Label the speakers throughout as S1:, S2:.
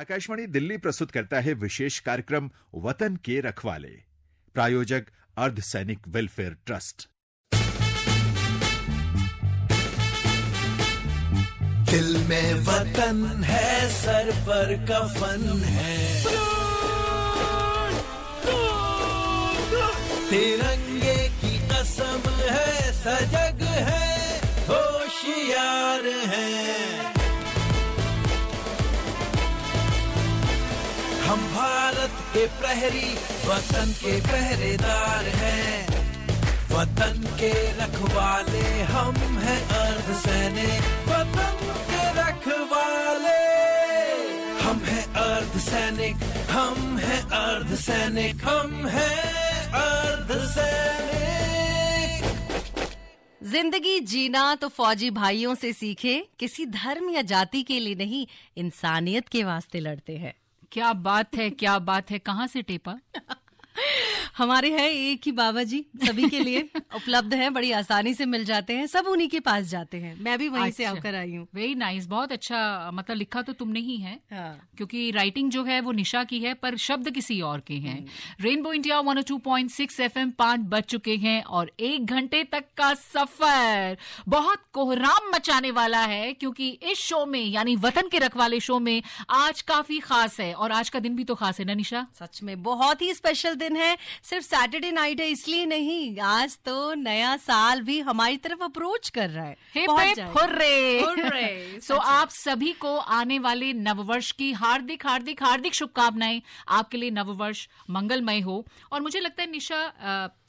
S1: आकाशवाणी दिल्ली प्रस्तुत करता है विशेष कार्यक्रम वतन के रखवाले प्रायोजक अर्धसैनिक वेलफेयर ट्रस्ट
S2: दिल में वतन है सर पर कफन है तिरंगे की कसम है सजग है होशियार है हम भारत के प्रहरी वतन के पहरेदार हैं वतन के रखवाले हम हैं अर्ध सैनिक वतन के रखवाले हम हैं अर्ध सैनिक हम हैं अर्ध सैनिक हम हैं अर्ध सैनिक
S3: जिंदगी जीना तो फौजी भाइयों से सीखे किसी धर्म या जाति के लिए नहीं इंसानियत के वास्ते लड़ते हैं क्या बात है क्या बात है कहाँ से टेपा हमारे हैं एक ही बाबा जी सभी के लिए उपलब्ध है बड़ी आसानी से मिल जाते हैं सब उन्हीं के पास जाते हैं मैं भी वहीं से अच्छा। आकर आई हूँ
S4: वेरी नाइस बहुत अच्छा मतलब लिखा तो तुमने ही है हाँ। क्योंकि राइटिंग जो है वो निशा की है पर शब्द किसी और के हैं Rainbow India one two point six F M पांच बज चुके हैं और एक घंटे तक का सफर बहुत कोहराम मचाने वाला है क्योंकि इस शो में यानी वतन के रखवाले शो में आज
S3: काफी खास है और आज का दिन भी तो खास है ना निशा सच में बहुत ही स्पेशल दिन दिन है सिर्फ सैटरडे नाइट है इसलिए नहीं आज तो नया साल भी हमारी तरफ अप्रोच कर रहा है हुर्रे सो so आप सभी को आने वाले नववर्ष की
S4: हार्दिक हार्दिक हार्दिक शुभकामनाएं आपके लिए नववर्ष मंगलमय हो और मुझे लगता है निशा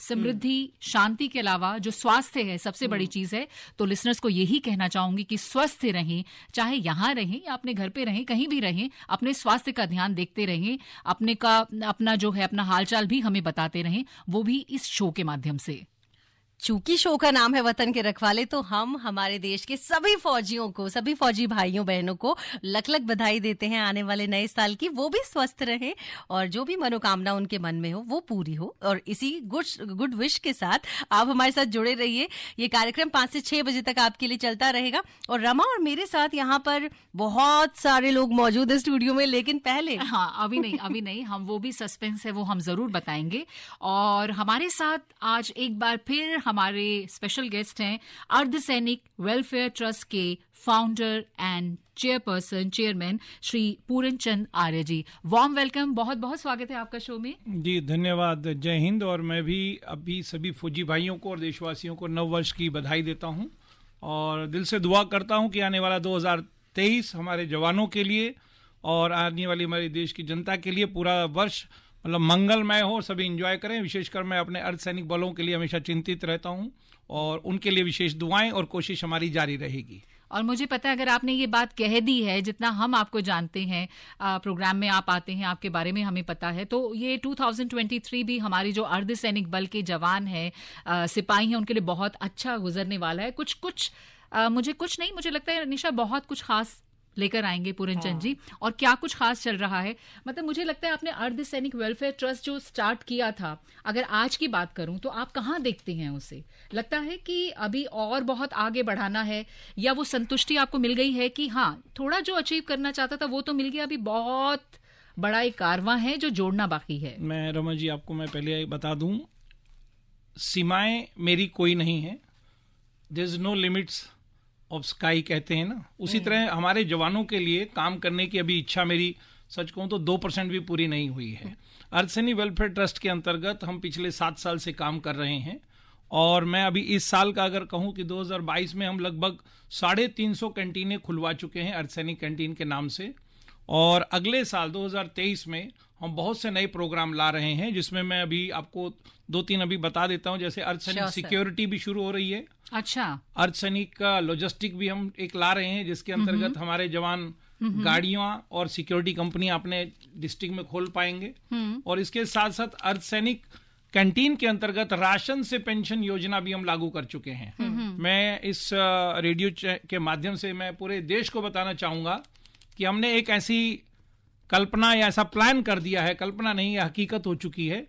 S4: समृद्धि हम्म। शांति के अलावा जो स्वास्थ्य है सबसे बड़ी हम्म। चीज है तो लिसनर्स को यही कहना चाहूंगी कि स्वस्थ रहें चाहे यहाँ रहें या अपने घर पे रहें कहीं भी रहें अपने स्वास्थ्य का ध्यान देखते रहें अपने का अपना जो है अपना हालचाल भी हमें बताते रहें
S3: वो भी इस शो के माध्यम से चूंकि शो का नाम है वतन के रखवाले तो हम हमारे देश के सभी फौजियों को सभी फौजी भाइयों बहनों को लख लख बधाई देते हैं आने वाले नए साल की वो भी स्वस्थ रहे और जो भी मनोकामना उनके मन में हो वो पूरी हो और इसी गुड गुड विश के साथ आप हमारे साथ जुड़े रहिए ये कार्यक्रम पांच से छह बजे तक आपके लिए चलता रहेगा और रमा और मेरे साथ यहाँ पर बहुत सारे लोग मौजूद है स्टूडियो में लेकिन पहले हाँ अभी नहीं अभी नहीं हम वो भी सस्पेंस है वो हम जरूर बताएंगे और
S4: हमारे साथ आज एक बार फिर हमारे स्पेशल गेस्ट हैं अर्धसैनिक वेलफेयर ट्रस्ट के founder and chairperson chairman Shri Puran Chand Arya ji warm welcome बहुत बहुत स्वागत है आपका शो में
S2: जी धन्यवाद जय हिंद और मैं भी अभी सभी फौजी भाइयों को और देशवासियों को नव वर्ष की बधाई देता हूँ और दिल से दुआ करता हूँ कि आने वाला 2023 हमारे जवानों के लिए और आने वाली हमारे देश की जनता के लिए पूरा वर्ष मतलब मंगलमय हो सभी इंजॉय करें विशेषकर मैं अपने अर्धसैनिक बलों के लिए हमेशा चिंतित रहता हूं और उनके लिए विशेष दुआएं और कोशिश हमारी जारी रहेगी
S4: और मुझे पता है अगर आपने ये बात कह दी है जितना हम आपको जानते हैं प्रोग्राम में आप आते हैं आपके बारे में हमें पता है तो ये 2023 भी हमारी जो अर्धसैनिक बल के जवान हैं सिपाही हैं उनके लिए बहुत अच्छा गुजरने वाला है कुछ कुछ आ, मुझे कुछ नहीं मुझे लगता है निशा बहुत कुछ खास लेकर आएंगे पूरन हाँ। चंद जी और क्या कुछ खास चल रहा है मतलब मुझे लगता है आपने अर्ध सैनिक वेलफेयर ट्रस्ट जो स्टार्ट किया था अगर आज की बात करूं तो आप कहाँ देखते हैं उसे लगता है कि अभी और बहुत आगे बढ़ाना है या वो संतुष्टि आपको मिल गई है कि हाँ थोड़ा जो अचीव करना चाहता था वो तो मिल गया अभी बहुत बड़ा एक कारवां है जो जोड़ना बाकी है
S2: मैं रमन जी आपको मैं पहले बता दूं सीमाएं मेरी कोई नहीं है there is no limits of sky कहते हैं ना उसी हम्म। तरह हमारे जवानों के लिए काम करने की अभी इच्छा मेरी सच कहूँ तो दो परसेंट भी पूरी नहीं हुई है अर्थसैनी वेलफेयर ट्रस्ट के अंतर्गत हम पिछले सात साल से काम कर रहे हैं और मैं अभी इस साल का अगर कहूं कि 2022 में हम लगभग साढ़े तीन सौ कैंटीनें खुलवा चुके हैं अर्थसैनिक कैंटीन के नाम से और अगले साल 2023 में हम बहुत से नए प्रोग्राम ला रहे हैं जिसमें मैं अभी आपको दो तीन अभी बता देता हूं जैसे अर्थसैनिक सिक्योरिटी भी शुरू हो रही है अच्छा अर्धसैनिक का लॉजिस्टिक भी हम एक ला रहे हैं जिसके अंतर्गत हमारे जवान
S1: गाड़ियां
S2: और सिक्योरिटी कंपनी अपने डिस्ट्रिक्ट में खोल पाएंगे हम्म। और इसके साथ साथ अर्धसैनिक कैंटीन के अंतर्गत राशन से पेंशन योजना भी हम लागू कर चुके हैं मैं इस रेडियो के माध्यम से मैं पूरे देश को बताना चाहूंगा कि हमने एक ऐसी कल्पना या ऐसा प्लान कर दिया है कल्पना नहीं है हकीकत हो चुकी है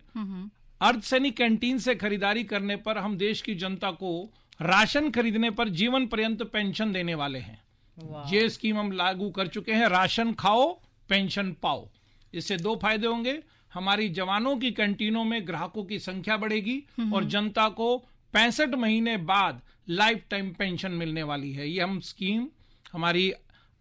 S2: अर्धसैनिक कैंटीन से खरीदारी करने पर हम देश की जनता को राशन खरीदने पर जीवन पर्यंत पेंशन देने वाले हैं ये स्कीम हम लागू कर चुके हैं राशन खाओ पेंशन पाओ इससे दो फायदे होंगे हमारी जवानों की कैंटीनों में ग्राहकों की संख्या बढ़ेगी और जनता को पैंसठ महीने बाद लाइफ टाइम पेंशन मिलने वाली है ये हम स्कीम हमारी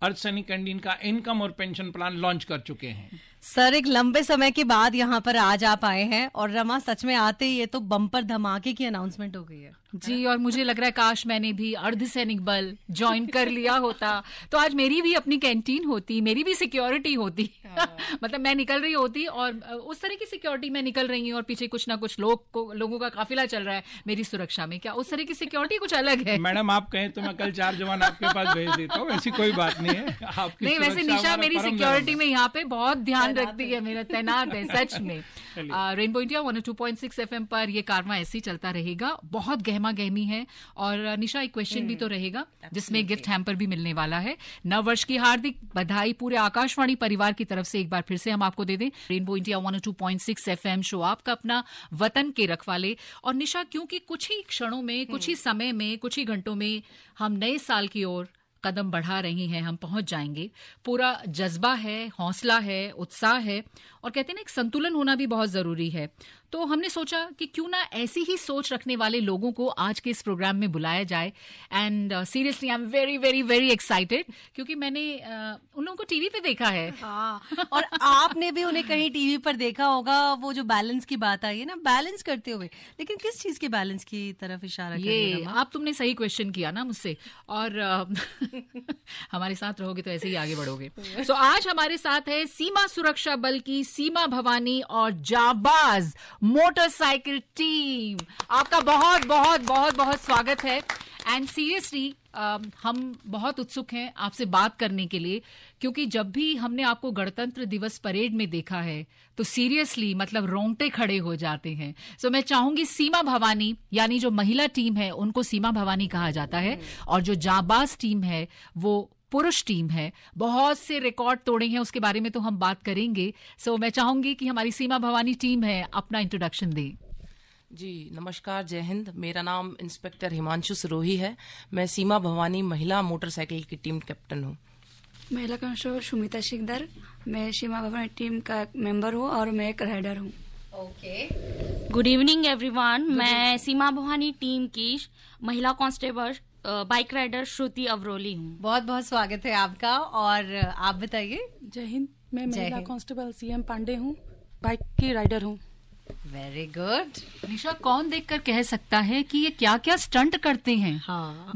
S2: अर्धसैनिक कैंटीन का इनकम और पेंशन प्लान लॉन्च कर चुके हैं
S3: सर एक लंबे समय के बाद यहाँ पर आज आप आए हैं और रमा सच में आते ही ये तो बम्पर धमाके की अनाउंसमेंट हो गई है जी और मुझे लग रहा है काश मैंने भी अर्धसैनिक
S4: बल ज्वाइन कर लिया होता तो आज मेरी भी अपनी कैंटीन होती मेरी भी सिक्योरिटी होती हाँ। मतलब मैं निकल रही होती और उस तरह की सिक्योरिटी में निकल रही हूँ और पीछे कुछ ना कुछ लोग को लोगों का काफिला चल रहा है मेरी सुरक्षा में क्या उस तरह की सिक्योरिटी कुछ अलग है मैडम आप कहें तो मैं कल
S2: चार जवान आपके पास भेज देता हूँ ऐसी कोई बात नहीं है आपकी नहीं वैसे निशा मेरी सिक्योरिटी
S4: में यहाँ पे बहुत ध्यान रखती है मेरा तैनात है सच में rainbow India one two point six F पर यह कारवा ऐसी चलता रहेगा बहुत गहरा गहमा गहमी है और निशा एक क्वेश्चन भी तो हम्म, रहेगा जिसमें गिफ्ट हैम्पर भी मिलने वाला है नव वर्ष की हार्दिक बधाई पूरे आकाशवाणी परिवार की तरफ से एक बार फिर से हम आपको दे दें Rainbow India one two point six F M show आपका अपना वतन के रखवाले और निशा क्योंकि कुछ ही क्षणों में कुछ ही हम्म। समय में कुछ ही घंटों में हम नए साल की ओर कदम बढ़ा रही हैं हम पहुंच जाएंगे पूरा जज्बा है हौसला है उत्साह है और कहते हैं ना एक संतुलन होना भी बहुत जरूरी है तो हमने सोचा कि क्यों ना ऐसी ही सोच रखने वाले लोगों को आज के इस प्रोग्राम में बुलाया जाए and seriously
S3: I am very very very excited क्योंकि मैंने uh, उन लोगों को टीवी पे देखा है हाँ, और आपने भी उन्हें कहीं टीवी पर देखा होगा वो जो बैलेंस की बात आई है ना बैलेंस करते हुए लेकिन किस चीज के बैलेंस की तरफ इशारा ये आप तुमने सही क्वेश्चन किया ना मुझसे
S4: और uh, हमारे साथ रहोगे तो ऐसे ही आगे बढ़ोगे सो so, आज हमारे साथ है सीमा सुरक्षा बल की सीमा भवानी और जाबाज मोटरसाइकिल टीम आपका बहुत बहुत बहुत बहुत स्वागत है एंड सीरियसली Uh, हम बहुत उत्सुक हैं आपसे बात करने के लिए क्योंकि जब भी हमने आपको गणतंत्र दिवस परेड में देखा है तो सीरियसली मतलब रोंगटे खड़े हो जाते हैं सो so, मैं चाहूंगी सीमा भवानी यानी जो महिला टीम है उनको सीमा भवानी कहा जाता है और जो जाबाज टीम है वो पुरुष टीम है बहुत से रिकॉर्ड तोड़े हैं उसके बारे में तो हम बात करेंगे सो मैं चाहूंगी कि हमारी सीमा भवानी टीम है अपना इंट्रोडक्शन दें
S5: जी नमस्कार जय हिंद मेरा नाम इंस्पेक्टर हिमांशु सिरोही है मैं सीमा भवानी महिला मोटरसाइकिल की टीम कैप्टन हूँ
S6: महिला कांस्टेबल सुमिता सिकदर मैं सीमा भवानी टीम का मेंबर हूँ और मैं एक राइडर हूँ
S5: ओके गुड इवनिंग
S6: एवरीवन मैं सीमा भवानी टीम की महिला constable bike rider
S3: Shruti Avroli हूँ बहुत बहुत स्वागत है आपका और आप बताइए जय हिंद मैं महिला कांस्टेबल एम पांडे हूँ बाइक की राइडर हूँ वेरी गुड निशा कौन देखकर कह सकता है कि ये क्या क्या स्टंट करते हैं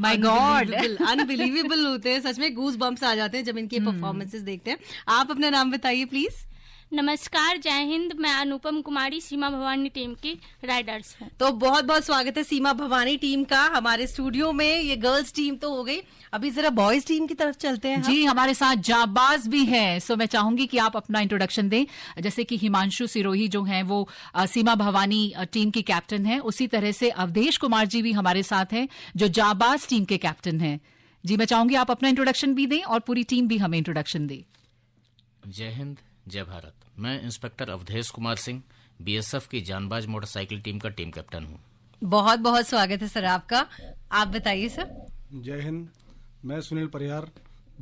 S3: माय गॉड अनबिलीवेबल होते हैं सच में गूस बम्प्स आ जाते हैं जब इनके परफॉर्मेंसेस हम्म। देखते हैं आप अपना नाम बताइए प्लीज नमस्कार जय हिंद मैं अनुपम कुमारी सीमा भवानी टीम की राइडर्स हूँ तो बहुत बहुत स्वागत है सीमा भवानी टीम का हमारे स्टूडियो में ये गर्ल्स टीम तो हो गई अभी जरा बॉयज टीम की तरफ चलते हैं जी हमारे साथ जाबाज भी हैं सो मैं चाहूंगी कि
S4: आप अपना इंट्रोडक्शन दें जैसे कि हिमांशु सिरोही जो हैं वो सीमा भवानी टीम की कैप्टन हैं उसी तरह से अवधेश कुमार जी भी हमारे साथ हैं जो जाबाज टीम के कैप्टन हैं जी मैं चाहूंगी आप अपना इंट्रोडक्शन भी दें और पूरी टीम भी हमें इंट्रोडक्शन दें
S7: जय हिंद जय भारत मैं इंस्पेक्टर अवधेश कुमार सिंह बीएसएफ की जानबाज मोटरसाइकिल टीम का
S1: टीम कैप्टन हूँ
S3: बहुत बहुत स्वागत है सर आपका आप बताइए सर
S1: जय हिंद मैं सुनील परिहार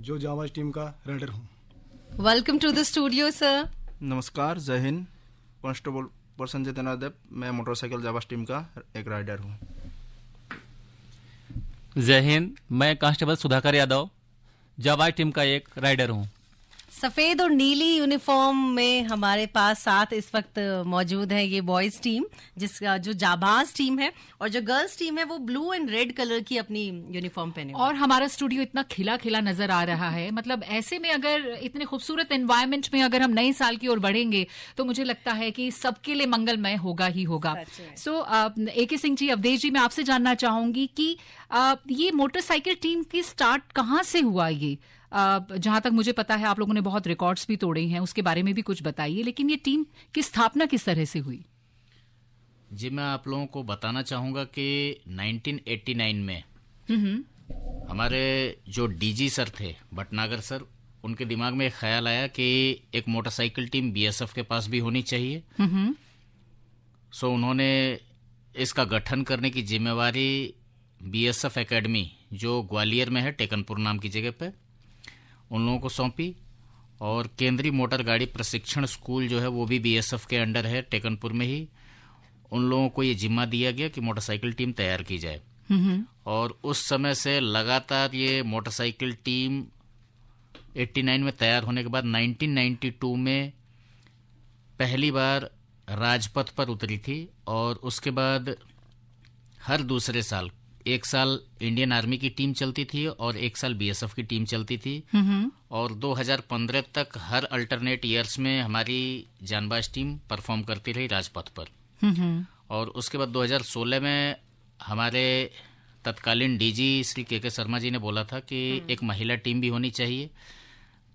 S1: जो जाबाज टीम का राइडर हूँ welcome to the studio sir नमस्कार जय हिंद कॉन्स्टेबल पर्सन जितेंद्र देव मैं मोटरसाइकिल जाबाज टीम का एक राइडर हूँ
S7: जय हिंद मैं कांस्टेबल सुधाकर यादव जाबाज टीम का एक राइडर हूँ
S3: सफेद और नीली यूनिफॉर्म में हमारे पास साथ इस वक्त मौजूद है ये बॉयज टीम जिसका जो जाबाज टीम है और जो गर्ल्स टीम है वो ब्लू एंड रेड कलर की अपनी यूनिफॉर्म पहने और
S4: हमारा स्टूडियो इतना खिला खिला नजर आ रहा है मतलब ऐसे में अगर इतने खूबसूरत एनवायरमेंट में अगर हम नए साल की ओर बढ़ेंगे तो मुझे लगता है कि सबके लिए मंगलमय होगा ही होगा सो so, ए के सिंह जी अवधेश जी मैं आपसे जानना चाहूंगी कि ये मोटरसाइकिल टीम की स्टार्ट कहाँ से हुआ ये जहां तक मुझे पता है आप लोगों ने बहुत रिकॉर्ड्स भी तोड़े हैं उसके बारे में भी कुछ बताइए लेकिन ये टीम की स्थापना किस तरह से हुई
S7: जी मैं आप लोगों को बताना चाहूंगा कि 1989 में
S4: हम्म, हम्म।
S7: हमारे जो डीजी सर थे भटनागर सर उनके दिमाग में एक ख्याल आया कि एक मोटरसाइकिल टीम बीएसएफ के पास भी होनी चाहिए हम्म, सो उन्होंने इसका गठन करने की जिम्मेवारी बीएसएफ एकेडमी जो ग्वालियर में है टेकनपुर नाम की जगह पे उन लोगों को सौंपी और केंद्रीय मोटर गाड़ी प्रशिक्षण स्कूल जो है वो भी बीएसएफ के अंडर है टेकनपुर में ही उन लोगों को ये जिम्मा दिया गया कि मोटरसाइकिल टीम तैयार की जाए और उस समय से लगातार ये मोटरसाइकिल टीम 89 में तैयार होने के बाद 1992 में पहली बार राजपथ पर उतरी थी और उसके बाद हर दूसरे साल एक साल इंडियन आर्मी की टीम चलती थी और एक साल बीएसएफ की टीम चलती थी और 2015 तक हर अल्टरनेट ईयर्स में हमारी जानबाज टीम परफॉर्म करती रही राजपथ पर और उसके बाद 2016 में हमारे तत्कालीन डीजी श्री के के शर्मा जी ने बोला था कि हम्म। एक महिला टीम भी होनी चाहिए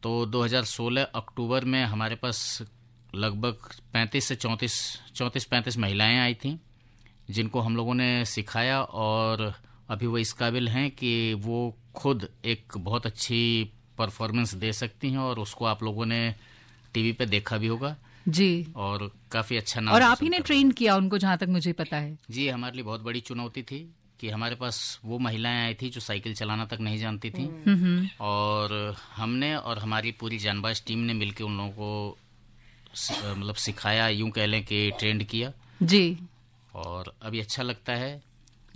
S7: तो 2016 अक्टूबर में हमारे पास लगभग 35 से 34 34 35 महिलाएं आई थीं जिनको हम लोगों ने सिखाया और अभी वो इस काबिल हैं कि वो खुद एक बहुत अच्छी परफॉर्मेंस दे सकती हैं और उसको आप लोगों ने टीवी पे देखा भी होगा जी और काफी अच्छा नाम और आप ही
S4: ने ट्रेन किया उनको जहाँ तक मुझे पता
S7: है जी हमारे लिए बहुत बड़ी चुनौती थी कि हमारे पास वो महिलाएं आई थी जो साइकिल चलाना तक नहीं जानती थी हम्म। हम्म। और हमने और हमारी पूरी जानबाज टीम ने मिलकर उन लोगों को मतलब सिखाया यूं कह लें कि ट्रेंड किया जी और अभी अच्छा लगता है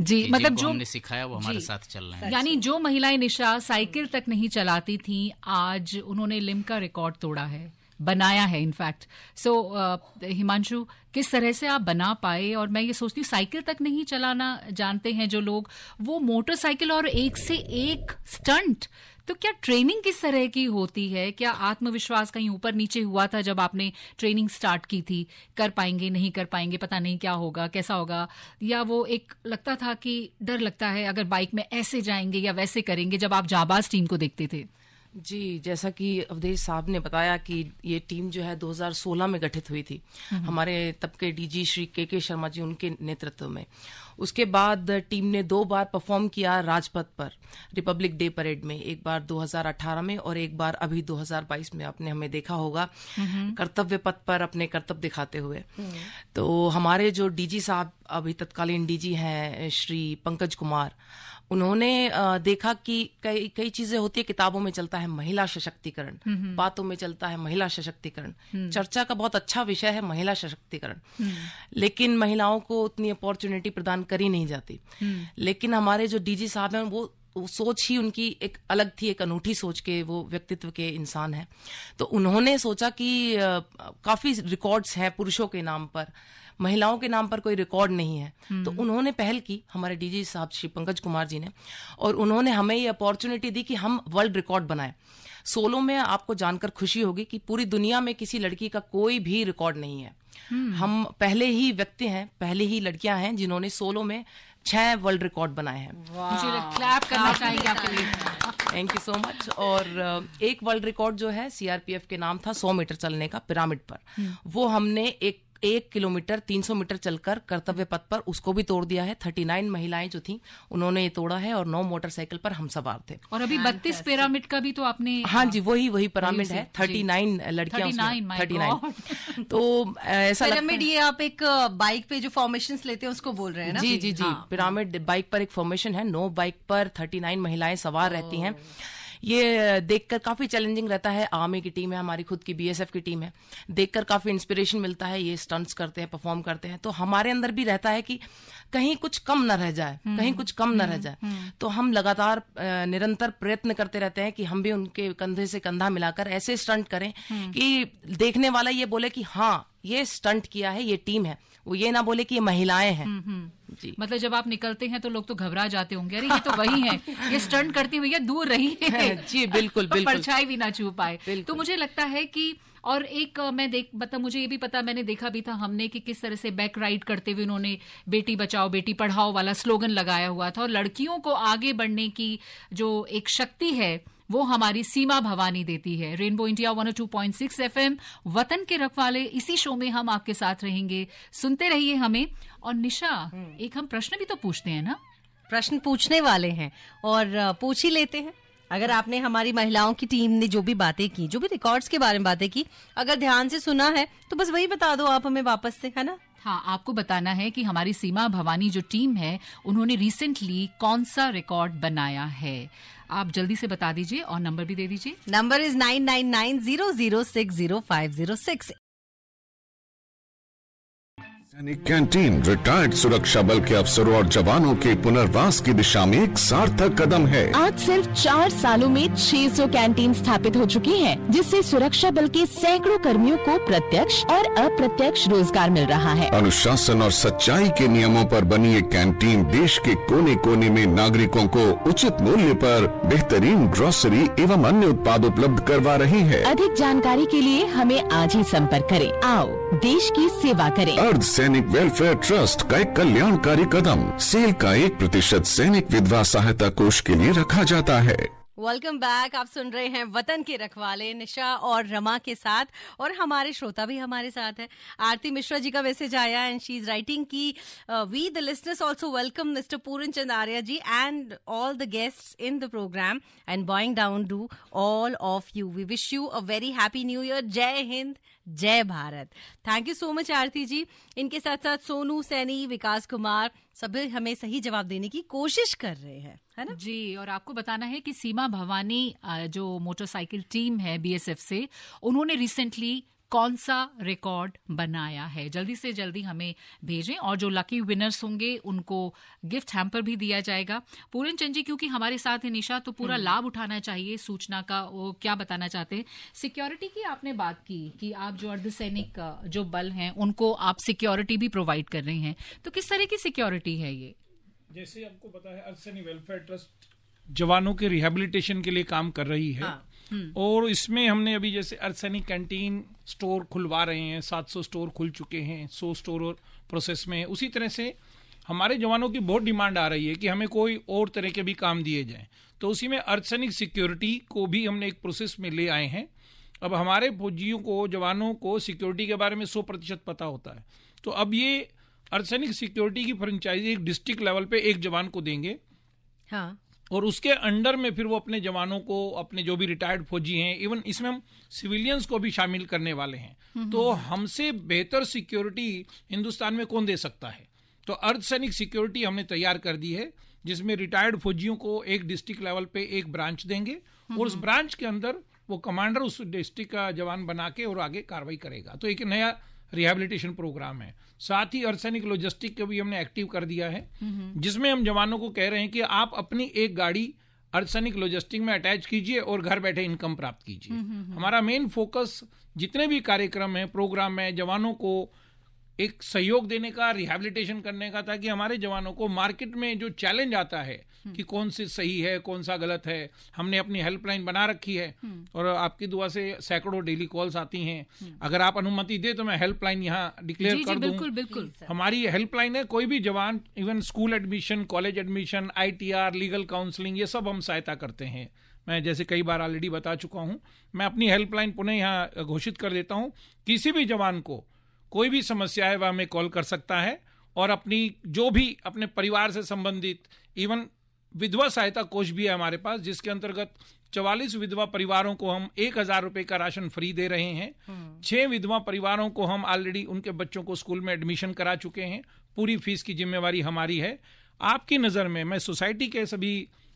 S7: जी मतलब जो हमने सिखाया वो हमारे साथ चल रहे हैं यानी
S4: जो महिलाएं निशा साइकिल तक नहीं चलाती थी आज उन्होंने लिम का रिकॉर्ड तोड़ा है बनाया है in fact so so, uh, Himanshu किस तरह से आप बना पाए और मैं ये सोचती हूँ साइकिल तक नहीं चलाना जानते हैं जो लोग वो मोटरसाइकिल और एक से एक स्टंट तो क्या ट्रेनिंग किस तरह की होती है क्या आत्मविश्वास कहीं ऊपर नीचे हुआ था जब आपने ट्रेनिंग स्टार्ट की थी कर पाएंगे नहीं कर पाएंगे पता नहीं क्या होगा कैसा होगा या वो एक लगता था कि डर लगता है अगर बाइक में ऐसे जाएंगे या वैसे करेंगे जब आप जाबाज टीम को देखते थे
S5: जी जैसा कि अवधेश साहब ने बताया कि ये टीम जो है 2016 में गठित हुई थी हम्म। हमारे तब के डीजी श्री के के शर्मा जी उनके नेतृत्व में उसके बाद टीम ने दो बार परफॉर्म किया राजपथ पर रिपब्लिक डे परेड में एक बार 2018 में और एक बार अभी 2022 में आपने हमें देखा होगा हम्म। कर्तव्य पथ पर अपने कर्तव्य दिखाते हुए हम्म। तो हमारे जो डीजी साहब अभी तत्कालीन डीजी हैं श्री पंकज कुमार उन्होंने देखा कि कई कई चीजें होती है किताबों में चलता है महिला सशक्तिकरण हम्म, हम्म। बातों में चलता है महिला सशक्तिकरण हम्म। चर्चा का बहुत अच्छा विषय है महिला सशक्तिकरण लेकिन महिलाओं को उतनी अपॉर्चुनिटी प्रदान करी नहीं जाती लेकिन हमारे जो डीजी साहब हैं वो सोच ही उनकी एक अलग थी एक अनूठी सोच के वो व्यक्तित्व के इंसान है तो उन्होंने सोचा कि काफ़ी रिकॉर्ड्स हैं पुरुषों के नाम पर महिलाओं के नाम पर कोई रिकॉर्ड नहीं है हम्म। तो उन्होंने पहल की हमारे डीजी साहब श्री पंकज कुमार जी ने और उन्होंने हमें ये अपॉर्चुनिटी दी कि हम वर्ल्ड रिकॉर्ड बनाए सोलो में आपको जानकर खुशी होगी कि पूरी दुनिया में किसी लड़की का कोई भी रिकॉर्ड नहीं है हम्म। हम पहले ही व्यक्ति हैं पहले ही लड़कियां हैं जिन्होंने सोलो में छह वर्ल्ड रिकॉर्ड बनाए हैं
S4: मुझे क्लैप करना चाहेंगे आपके
S5: लिए थैंक यू सो मच और एक वर्ल्ड रिकॉर्ड जो है सीआरपीएफ के नाम था 100 मीटर चलने का पिरामिड पर हम्म। वो हमने एक एक किलोमीटर 300 मीटर चलकर कर्तव्य पथ पर उसको भी तोड़ दिया है 39 महिलाएं जो थी उन्होंने ये तोड़ा है और नौ मोटरसाइकिल पर हम सवार थे और
S4: अभी बत्तीस पिरामिड का भी तो आपने
S5: हाँ जी वही वही पिरामिड है थर्टी नाइन लड़कियां
S3: थर्टी नाइन
S5: तो ऐसा पिरामिड ये
S3: आप एक बाइक पे जो फॉर्मेशन लेते हैं उसको बोल रहे हैं जी जी जी हाँ।
S5: पिरामिड बाइक पर एक फॉर्मेशन है नौ बाइक पर थर्टी महिलाएं सवार रहती हैं oh। ये देखकर काफ़ी चैलेंजिंग रहता है आर्मी की टीम है हमारी खुद की बीएसएफ की टीम है देखकर काफ़ी इंस्पिरेशन मिलता है ये स्टंट्स करते हैं परफॉर्म करते हैं तो हमारे अंदर भी रहता है कि कहीं कुछ कम ना रह जाए हम्म, कहीं कुछ कम ना रह हम्म, जाए हम्म। तो हम लगातार निरंतर प्रयत्न करते रहते हैं कि हम भी उनके कंधे से कंधा मिलाकर ऐसे स्टंट करें कि देखने वाला ये बोले कि हाँ ये स्टंट किया है ये टीम है वो ये ना बोले कि ये महिलाएं हैं हम्म, हम्म। जी मतलब जब आप निकलते हैं तो लोग तो घबरा जाते होंगे अरे ये तो वही है ये स्टंट करती हुई
S4: दूर रही है
S5: जी बिल्कुल तो बिल्कुल परछाई
S4: भी ना छू पाए तो मुझे लगता है कि और एक मैं देख मतलब मुझे ये भी पता मैंने देखा भी था हमने कि किस तरह से बैक राइड करते हुए उन्होंने बेटी बचाओ बेटी पढ़ाओ वाला स्लोगन लगाया हुआ था और लड़कियों को आगे बढ़ने की जो एक शक्ति है वो हमारी सीमा भवानी देती है रेनबो इंडिया 102.6 एफएम वतन के रखवाले इसी शो में हम आपके साथ रहेंगे सुनते रहिए हमें और निशा
S3: हम्म। एक हम प्रश्न भी तो पूछते हैं ना प्रश्न पूछने वाले हैं और पूछ ही लेते हैं अगर आपने हमारी महिलाओं की टीम ने जो भी बातें की जो भी रिकॉर्ड्स के बारे में बातें की अगर ध्यान से सुना है तो बस वही बता दो आप हमें वापस से है ना हाँ आपको बताना है कि हमारी सीमा
S4: भवानी जो टीम है उन्होंने रिसेंटली कौन सा रिकॉर्ड बनाया है
S3: आप जल्दी से बता दीजिए और नंबर भी दे दीजिए number is nine nine nine zero zero six zero five zero six
S1: सैनिक कैंटीन रिटायर्ड सुरक्षा बल के अफसरों और जवानों के पुनर्वास की दिशा में एक सार्थक कदम है
S3: आज सिर्फ
S4: चार सालों में 600 कैंटीन स्थापित हो चुकी हैं, जिससे सुरक्षा बल के सैकड़ों कर्मियों को प्रत्यक्ष और अप्रत्यक्ष रोजगार मिल रहा है
S1: अनुशासन और सच्चाई के नियमों आरोप बनी ये कैंटीन देश के कोने कोने में नागरिकों को उचित मूल्य आरोप बेहतरीन ग्रोसरी एवं अन्य उत्पाद उपलब्ध करवा रही है
S3: अधिक जानकारी के लिए हमें आज ही संपर्क करें आओ देश की सेवा करें
S1: अर्ध सैनिक वेलफेयर ट्रस्ट का एक कल्याणकारी कदम सेल का एक प्रतिशत सैनिक विधवा सहायता कोष के लिए रखा जाता है
S3: वेलकम बैक आप सुन रहे हैं वतन के रखवाले निशा और रमा के साथ और हमारे श्रोता भी हमारे साथ है आरती मिश्रा जी का मैसेज आया एंड शी इज राइटिंग की we the listeners also welcome mister Puran Chand Arya ji and all the guests in the programme and bowing down to all of you we wish you a very happy new year जय हिंद जय Bharat thank you so much Aarti ji इनके साथ साथ सोनू सैनी विकास कुमार सभी हमें सही जवाब देने की कोशिश कर रहे हैं
S4: है ना जी और आपको बताना है कि सीमा भवानी जो मोटरसाइकिल टीम है बीएसएफ से उन्होंने रिसेंटली कौन सा रिकॉर्ड बनाया है जल्दी से जल्दी हमें भेजें और जो लकी विनर्स होंगे उनको गिफ्ट हैम्पर भी दिया जाएगा पूरन चंद जी क्योंकि हमारे साथ है निशा तो पूरा हम्म। लाभ उठाना चाहिए सूचना का वो क्या बताना चाहते हैं सिक्योरिटी की आपने बात की कि आप जो अर्धसैनिक जो बल हैं उनको आप सिक्योरिटी भी प्रोवाइड कर रहे हैं तो किस तरह की सिक्योरिटी है
S2: ये जैसे आपको पता है अर्धसैनिक वेलफेयर ट्रस्ट जवानों के रिहेबिलिटेशन के लिए काम कर रही है हाँ. हम्म। और इसमें हमने अभी जैसे अर्सनी कैंटीन स्टोर खुलवा रहे हैं 700 स्टोर खुल चुके हैं 100 स्टोर और प्रोसेस में उसी तरह से हमारे जवानों की बहुत डिमांड आ रही है कि हमें कोई और तरह के भी काम दिए जाएं तो उसी में अर्सनिक सिक्योरिटी को भी हमने एक प्रोसेस में ले आए हैं अब हमारे फौजियों को जवानों को सिक्योरिटी के बारे में सौ प्रतिशत पता होता है तो अब ये अर्सनिक सिक्योरिटी की फ्रेंचाइजी एक डिस्ट्रिक्ट लेवल पे एक जवान को देंगे हाँ और उसके अंडर में फिर वो अपने जवानों को अपने जो भी रिटायर्ड फौजी हैं इवन इसमें हम सिविलियंस को भी शामिल करने वाले हैं हम्म, तो हम्म। हमसे बेहतर सिक्योरिटी हिंदुस्तान में कौन दे सकता है तो अर्धसैनिक सिक्योरिटी हमने तैयार कर दी है जिसमें रिटायर्ड फौजियों को एक डिस्ट्रिक्ट लेवल पे एक ब्रांच देंगे हम्म, और उस ब्रांच के अंदर वो कमांडर उस डिस्ट्रिक्ट का जवान बना के और आगे कार्रवाई करेगा तो एक नया रिहेबिलिटेशन प्रोग्राम है साथ ही अर्सैनिक लॉजिस्टिक को भी हमने एक्टिव कर दिया है जिसमें हम जवानों को कह रहे हैं कि आप अपनी एक गाड़ी अर्सैनिक लॉजिस्टिक में अटैच कीजिए और घर बैठे इनकम प्राप्त कीजिए हमारा मेन फोकस जितने भी कार्यक्रम है प्रोग्राम है जवानों को एक सहयोग देने का रिहेबिलिटेशन करने का ताकि हमारे जवानों को मार्केट में जो चैलेंज आता है हम्म। कि कौन सी सही है कौन सा गलत है हमने अपनी हेल्पलाइन बना रखी है हम्म। और आपकी दुआ से सैकड़ों डेली कॉल्स आती हैं हम्म। अगर आप अनुमति दे तो मैं हेल्पलाइन यहाँ डिक्लेयर कर बिल्कुल बिल्कुल हमारी हेल्पलाइन है कोई भी जवान even school admission college admission आई लीगल काउंसलिंग ये सब हम सहायता करते हैं मैं जैसे कई बार ऑलरेडी बता चुका हूं मैं अपनी हेल्पलाइन पुनः यहाँ घोषित कर देता हूं किसी भी जवान को कोई भी समस्या है वह हमें कॉल कर सकता है और अपनी जो भी अपने परिवार से संबंधित इवन विधवा सहायता कोष भी है हमारे पास जिसके अंतर्गत चवालीस विधवा परिवारों को हम एक हजार रुपए का राशन फ्री दे रहे हैं हम्म। छह विधवा परिवारों को हम ऑलरेडी उनके बच्चों को स्कूल में एडमिशन करा चुके हैं पूरी फीस की जिम्मेवारी हमारी है आपकी नज़र में मैं सोसाइटी के सभी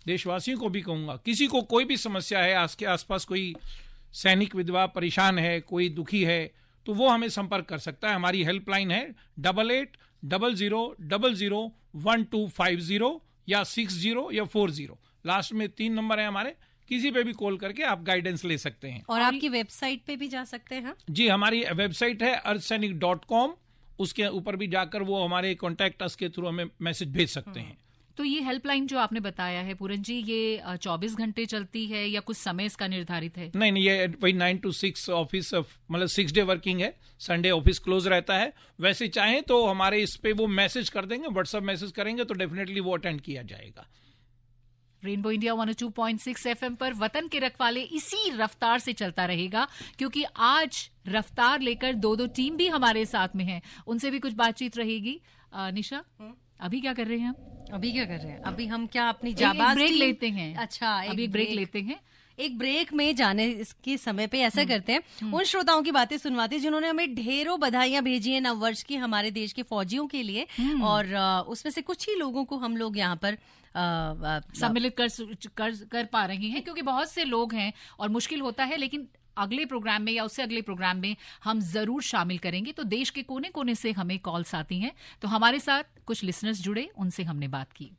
S2: देशवासियों को भी कहूंगा किसी को कोई भी समस्या है आज के आसपास कोई सैनिक विधवा परेशान है कोई दुखी है तो वो हमें संपर्क कर सकता है हमारी हेल्पलाइन है double eight double zero double zero one two five zero या सिक्स जीरो या फोर जीरो लास्ट में तीन नंबर है हमारे किसी पे भी कॉल करके आप गाइडेंस ले सकते हैं
S3: और आपकी वेबसाइट पे भी जा सकते हैं
S2: जी हमारी वेबसाइट है अर्थसैनिक डॉट कॉम उसके ऊपर भी जाकर वो हमारे कॉन्टेक्ट अस के थ्रू हमें मैसेज भेज सकते हैं
S4: तो ये हेल्पलाइन जो आपने बताया है पूरन जी ये 24 घंटे चलती है या कुछ समय इसका निर्धारित है
S2: नहीं नहीं ये वही नाइन टू सिक्स ऑफिस मतलब सिक्स डे वर्किंग है संडे ऑफिस क्लोज रहता है वैसे चाहे तो हमारे इस पे वो मैसेज कर देंगे व्हाट्सअप मैसेज करेंगे तो डेफिनेटली वो अटेंड किया जाएगा
S4: रेनबो इंडिया 102.6 एफएम पर वतन के रखवाले इसी रफ्तार से चलता रहेगा क्योंकि आज रफ्तार लेकर दो दो टीम भी हमारे साथ में है उनसे भी कुछ बातचीत रहेगी निशा हुँ? हम्म।
S3: अभी क्या कर रहे हैं हम अभी क्या कर रहे हैं अभी हम क्या अपनी जाबाज ब्रेक लेते हैं अच्छा एक अभी ब्रेक, ब्रेक लेते हैं एक ब्रेक में जाने इसके समय पे ऐसा हम्म, करते हैं हम्म। उन श्रोताओं की बातें सुनवाते हैं जिन्होंने हमें ढेरों बधाइयां भेजी हैं नववर्ष की हमारे देश के फौजियों के लिए हम्म। और उसमें से कुछ ही लोगों को हम लोग यहाँ पर सम्मिलित कर, कर कर पा
S4: रहे हैं क्योंकि बहुत से लोग हैं और मुश्किल होता है लेकिन अगले प्रोग्राम में या उससे अगले प्रोग्राम में हम जरूर शामिल करेंगे तो देश के कोने कोने से हमें कॉल्स आती हैं तो हमारे साथ कुछ लिसनर्स जुड़े उनसे हमने बात की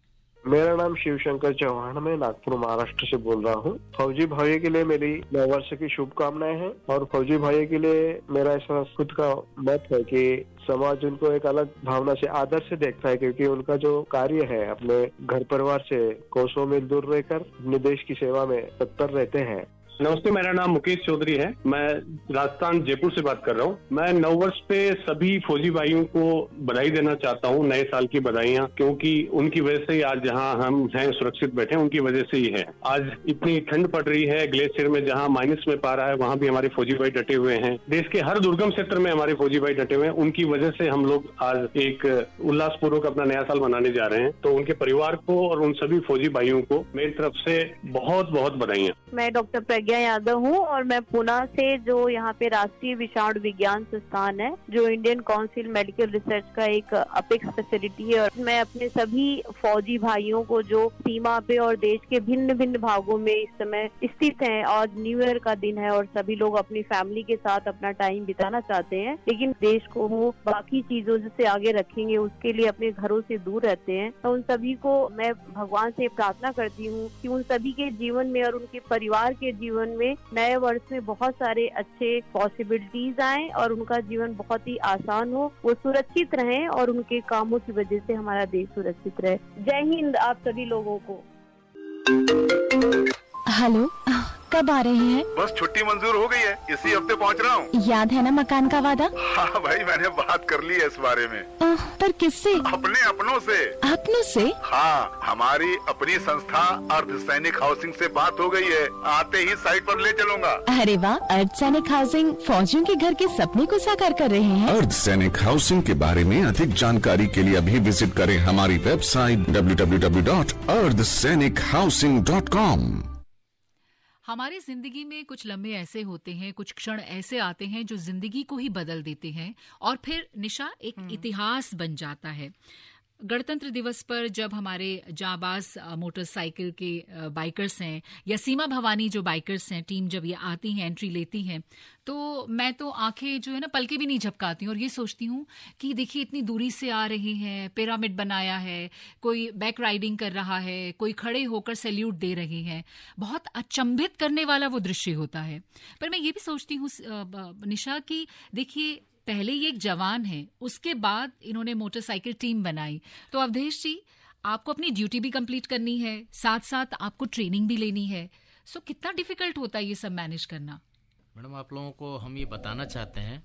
S1: मेरा नाम शिवशंकर चौहान मैं नागपुर महाराष्ट्र से बोल रहा हूँ फौजी भाई के लिए मेरी नव वर्ष की शुभकामनाएं हैं और फौजी भाई के लिए मेरा ऐसा खुद का मत है कि समाज उनको एक अलग भावना से आदर से देखता है क्योंकि उनका जो कार्य है अपने घर परिवार से कोसों में दूर रहकर अपने देश की सेवा में तत्पर रहते हैं
S2: नमस्ते मेरा नाम मुकेश चौधरी है मैं राजस्थान जयपुर से बात कर रहा हूँ मैं नववर्ष पे सभी फौजी भाइयों को बधाई देना चाहता हूँ नए साल की बधाइयाँ क्योंकि उनकी वजह से आज जहाँ हम हैं सुरक्षित बैठे उनकी वजह से ही है आज इतनी ठंड पड़ रही है ग्लेशियर में जहाँ माइनस में पा रहा है वहाँ भी हमारे फौजी भाई डटे हुए हैं देश के हर दुर्गम क्षेत्र में हमारे फौजी भाई डटे हुए हैं उनकी वजह से हम लोग आज एक उल्लासपूर्वक अपना नया
S1: साल मनाने जा रहे हैं तो उनके परिवार को और उन सभी फौजी भाइयों को मेरी तरफ से बहुत बहुत बधाइयाँ
S3: मैं डॉक्टर प्रज्ञा यादव हूँ और मैं पुणे से जो यहाँ पे राष्ट्रीय विषाणु विज्ञान संस्थान है जो इंडियन काउंसिल मेडिकल रिसर्च का एक अपेक्स फैसिलिटी है और मैं अपने सभी फौजी भाइयों को जो सीमा पे और देश के भिन्न भिन्न भागों में इस समय स्थित है और न्यू ईयर का दिन है और सभी लोग अपनी फैमिली के साथ अपना टाइम बिताना चाहते हैं लेकिन देश को वो बाकी चीजों से आगे रखेंगे उसके लिए अपने घरों से दूर रहते हैं तो उन सभी को मैं भगवान से प्रार्थना करती हूँ कि उन सभी के जीवन में और उनके परिवार के जीवन जीवन में नए वर्ष में बहुत सारे अच्छे पॉसिबिलिटीज आए और उनका जीवन बहुत ही आसान हो वो सुरक्षित रहें और उनके कामों की वजह से हमारा देश सुरक्षित रहे जय हिंद आप सभी लोगों को हेलो कब आ रहे हैं
S1: बस छुट्टी मंजूर हो गई है इसी हफ्ते पहुंच रहा हूँ
S3: याद है ना मकान का वादा
S1: हाँ भाई मैंने बात कर ली है इस बारे में
S3: आ, पर किससे अपने अपनों से अपनों से
S1: हाँ हमारी अपनी संस्था अर्ध सैनिक हाउसिंग से बात हो गई है आते ही साइट पर ले चलूंगा
S3: अरे वाह अर्ध सैनिक हाउसिंग फौजियों के घर के सपने को साकार कर रहे
S4: हैं
S1: अर्ध सैनिक हाउसिंग के बारे में अधिक जानकारी के लिए अभी विजिट करें हमारी website W W W dot अर्ध सैनिक हाउसिंग डॉट कॉम
S4: हमारी जिंदगी में कुछ लम्हे ऐसे होते हैं कुछ क्षण ऐसे आते हैं जो जिंदगी को ही बदल देते हैं और फिर निशा एक हम्म। इतिहास बन जाता है गणतंत्र दिवस पर जब हमारे जाबाज मोटरसाइकिल के बाइकर्स हैं या सीमा भवानी जो बाइकर्स हैं टीम जब ये आती हैं एंट्री लेती हैं तो मैं तो आंखें जो है ना पलके भी नहीं झपकाती हूँ और ये सोचती हूँ कि देखिए इतनी दूरी से आ रहे हैं पिरामिड बनाया है कोई बैक राइडिंग कर रहा है कोई खड़े होकर सैल्यूट दे रहे हैं बहुत अचंभित करने वाला वो दृश्य होता है पर मैं ये भी सोचती हूँ निशा कि देखिए पहले ये एक जवान है उसके बाद इन्होंने मोटरसाइकिल टीम बनाई तो अवधेश जी आपको अपनी ड्यूटी भी कंप्लीट करनी है साथ साथ आपको ट्रेनिंग भी लेनी है सो कितना डिफिकल्ट होता है ये सब मैनेज करना
S7: मैडम आप लोगों को हम ये बताना चाहते हैं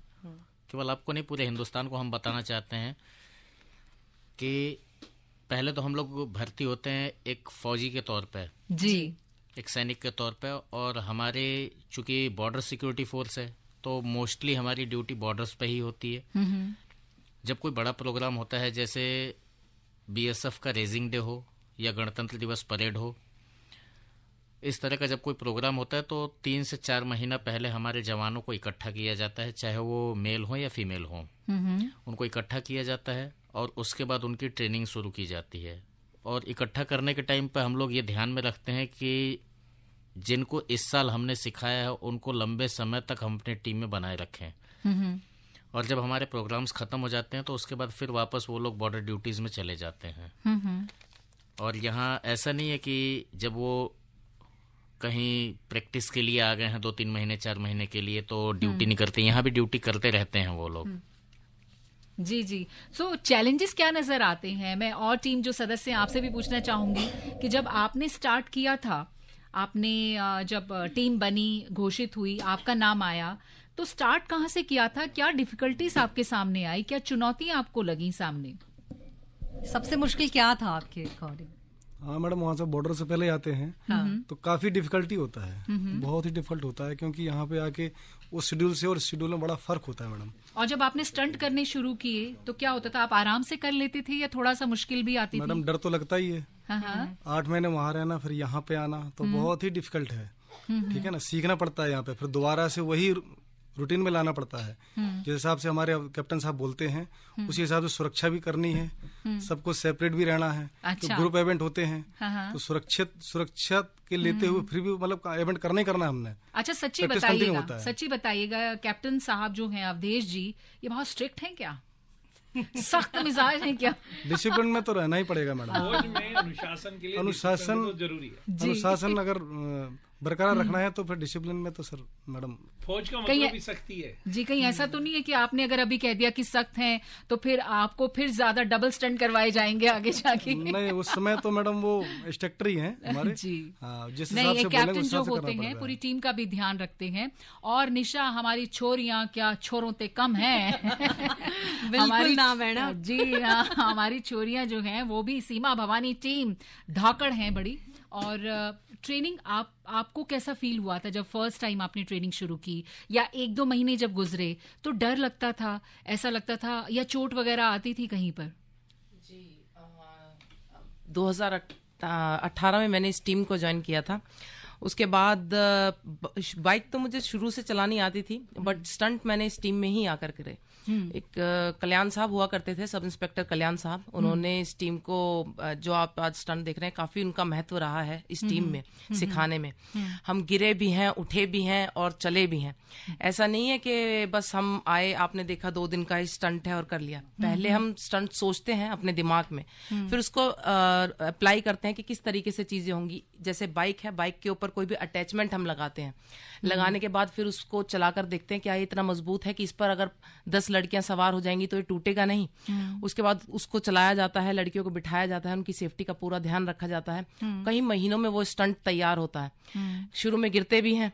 S7: केवल आपको नहीं पूरे हिंदुस्तान को हम बताना चाहते हैं कि पहले तो हम लोग भर्ती होते हैं एक फौजी के तौर पर जी एक सैनिक के तौर पर और हमारे चूंकि बॉर्डर सिक्योरिटी फोर्स है तो मोस्टली हमारी ड्यूटी बॉर्डर्स पे ही होती है जब कोई बड़ा प्रोग्राम होता है जैसे बीएसएफ का रेजिंग डे हो या गणतंत्र दिवस परेड हो इस तरह का जब कोई प्रोग्राम होता है तो तीन से चार महीना पहले हमारे जवानों को इकट्ठा किया जाता है चाहे वो मेल हो या फीमेल हो उनको इकट्ठा किया जाता है और उसके बाद उनकी ट्रेनिंग शुरू की जाती है और इकट्ठा करने के टाइम पर हम लोग ये ध्यान में रखते हैं कि जिनको इस साल हमने सिखाया है उनको लंबे समय तक हम अपनी टीम में बनाए रखें और जब हमारे प्रोग्राम्स ख़त्म हो जाते हैं तो उसके बाद फिर वापस वो लोग बॉर्डर ड्यूटीज़ में चले जाते हैं और यहाँ ऐसा नहीं है कि जब वो कहीं प्रैक्टिस के लिए आ गए हैं दो तीन महीने चार महीने के लिए तो ड्यूटी हम्म। नहीं करते यहाँ भी ड्यूटी करते रहते हैं वो लोग हम्म।
S4: जी जी सो so, चैलेंजेस क्या नजर आते हैं मैं और टीम जो सदस्य आपसे भी पूछना चाहूंगी कि जब आपने स्टार्ट किया था आपने जब टीम बनी घोषित हुई आपका नाम आया तो स्टार्ट कहाँ से किया था क्या डिफिकल्टीज आपके सामने आई क्या चुनौतियां आपको लगी सामने सबसे
S3: मुश्किल क्या था आपके अकॉर्डिंग
S1: हाँ मैडम वहाँ से बॉर्डर से पहले आते हैं हाँ। तो काफी डिफिकल्टी होता है हम्म। बहुत ही डिफिकल्ट होता है क्योंकि यहाँ पे आके वो शेड्यूल से और शेड्यूल में बड़ा फर्क होता है मैडम
S4: और जब आपने स्टंट करने शुरू किए तो क्या होता था आप आराम से कर लेते थे या थोड़ा सा मुश्किल भी आती मैडम
S1: डर तो लगता ही है हाँ, हाँ। आठ महीने वहाँ रहना फिर यहाँ पे आना तो हम्म। बहुत ही डिफिकल्ट है हम्म, ठीक हम्म। है ना सीखना पड़ता है यहाँ पे फिर दोबारा से वही रूटीन में लाना पड़ता है हम्म। जिस हिसाब से हमारे कैप्टन साहब बोलते हैं हम्म। उसी हिसाब से सुरक्षा भी करनी है हम्म। सबको सेपरेट भी रहना है तो अच्छा। तो ग्रुप इवेंट होते हैं हाँ, हाँ। तो सुरक्षित सुरक्षा के लेते हुए फिर भी मतलब इवेंट ही करना हमने
S4: अच्छा सच्ची बताइएगा सच्ची बताइएगा कैप्टन साहब जो है अवधेश जी ये बहुत स्ट्रिक्ट है क्या सख्त मिजाज है क्या डिसिप्लिन में
S1: तो रहना ही पड़ेगा मैडम
S2: अनुशासन के लिए अनुशासन तो
S1: जरूरी है अनुशासन अगर बरकरार हम्म। रखना है तो फिर डिसिप्लिन में तो सर मैडम
S2: फौज का मतलब भी सख्ती है जी कहीं ऐसा
S4: तो नहीं है कि आपने अगर अभी कह दिया कि सख्त हैं तो फिर आपको फिर ज्यादा डबल स्टंट करवाए जाएंगे आगे
S1: जाके नहीं उस समय तो मैडम वो इंस्ट्रक्टरी हैं हमारे जी हाँ, जिस नहीं ये कैप्टन जो होते हैं पूरी
S4: टीम का भी ध्यान रखते हैं और निशा हमारी छोरियां क्या छोरों ते कम है
S3: हमारी ना मैडम जी
S4: हाँ हमारी छोरियां जो हैं वो भी सीमा भवानी टीम धाकड़ हैं बड़ी और ट्रेनिंग आप आपको कैसा फील हुआ था जब फर्स्ट टाइम आपने ट्रेनिंग शुरू की या एक दो महीने जब गुजरे तो डर लगता था ऐसा लगता था या चोट वगैरह आती थी कहीं पर जी
S5: दो हजार अट्ठारह में मैंने इस टीम को ज्वाइन किया था उसके बाद बाइक तो मुझे शुरू से चलानी आती थी बट स्टंट हम्म। मैंने इस टीम में ही आकर करे हम्म। एक कल्याण साहब हुआ करते थे सब इंस्पेक्टर कल्याण साहब हम्म। उन्होंने इस टीम को जो आप आज स्टंट देख रहे हैं काफी उनका महत्व रहा है इस टीम हम्म। में सिखाने में हम गिरे भी हैं उठे भी हैं और चले भी हैं ऐसा नहीं है कि बस हम आए आपने देखा दो दिन का ही स्टंट है और कर लिया पहले हम स्टंट सोचते हैं अपने दिमाग में फिर उसको अप्लाई करते हैं कि किस तरीके से चीजें होंगी जैसे बाइक है बाइक के ऊपर कोई भी अटैचमेंट हम लगाते हैं लगाने के बाद फिर उसको चलाकर देखते हैं क्या ये इतना मजबूत है कि इस पर अगर दस लड़कियां सवार हो जाएंगी तो ये टूटेगा नहीं हम्म। उसके बाद उसको चलाया जाता है लड़कियों को बिठाया जाता है उनकी सेफ्टी का पूरा ध्यान रखा जाता है हम्म। कई महीनों में वो स्टंट तैयार होता है हम्म। शुरू में गिरते भी हैं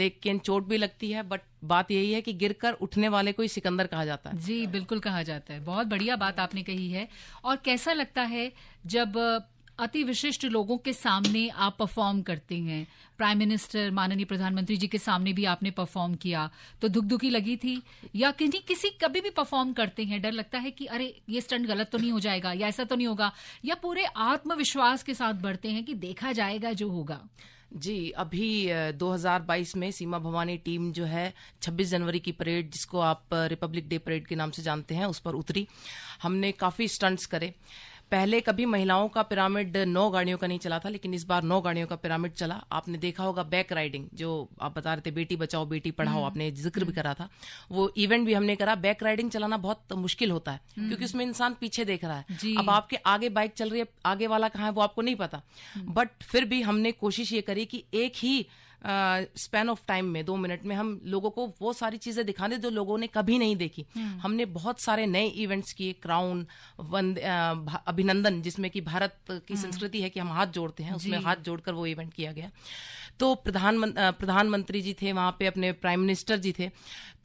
S5: लेकिन चोट भी लगती है बट बात यही है कि गिरकर उठने वाले को ही सिकंदर कहा जाता है
S4: जी बिल्कुल कहा जाता है बहुत बढ़िया बात आपने कही है
S5: और कैसा लगता
S4: है जब अति विशिष्ट लोगों के सामने आप परफॉर्म करते हैं प्राइम मिनिस्टर माननीय प्रधानमंत्री जी के सामने भी आपने परफॉर्म किया तो दुख दुखी लगी थी या किसी किसी कभी भी परफॉर्म करते हैं डर लगता है कि अरे ये स्टंट गलत तो नहीं हो जाएगा या ऐसा तो नहीं होगा या पूरे आत्मविश्वास के साथ बढ़ते हैं कि देखा जाएगा जो होगा
S5: जी अभी 2022 में सीमा भवानी टीम जो है 26 जनवरी की परेड जिसको आप रिपब्लिक डे परेड के नाम से जानते हैं उस पर उतरी हमने काफ़ी स्टंट्स करे पहले कभी महिलाओं का पिरामिड नौ गाड़ियों का नहीं चला था लेकिन इस बार नौ गाड़ियों का पिरामिड चला आपने देखा होगा बैक राइडिंग जो आप बता रहे थे बेटी बचाओ बेटी पढ़ाओ हम्म। आपने जिक्र भी हम्म। करा था वो इवेंट भी हमने करा बैक राइडिंग चलाना बहुत मुश्किल होता है हम्म। क्योंकि उसमें इंसान पीछे देख रहा है अब आपके आगे बाइक चल रही है आगे वाला कहाँ है वो आपको नहीं पता बट फिर भी हमने कोशिश ये करी कि एक ही स्पेन ऑफ टाइम में दो मिनट में हम लोगों को वो सारी चीजें दिखा दें जो लोगों ने कभी नहीं देखी हम्म। हमने बहुत सारे नए इवेंट्स किए क्राउन अभिनंदन जिसमें कि भारत की हम्म। संस्कृति है कि हम हाथ जोड़ते हैं उसमें हाथ जोड़कर वो इवेंट किया गया तो प्रधानमंत्री प्रधानमंत्री जी थे वहां पे अपने प्राइम मिनिस्टर जी थे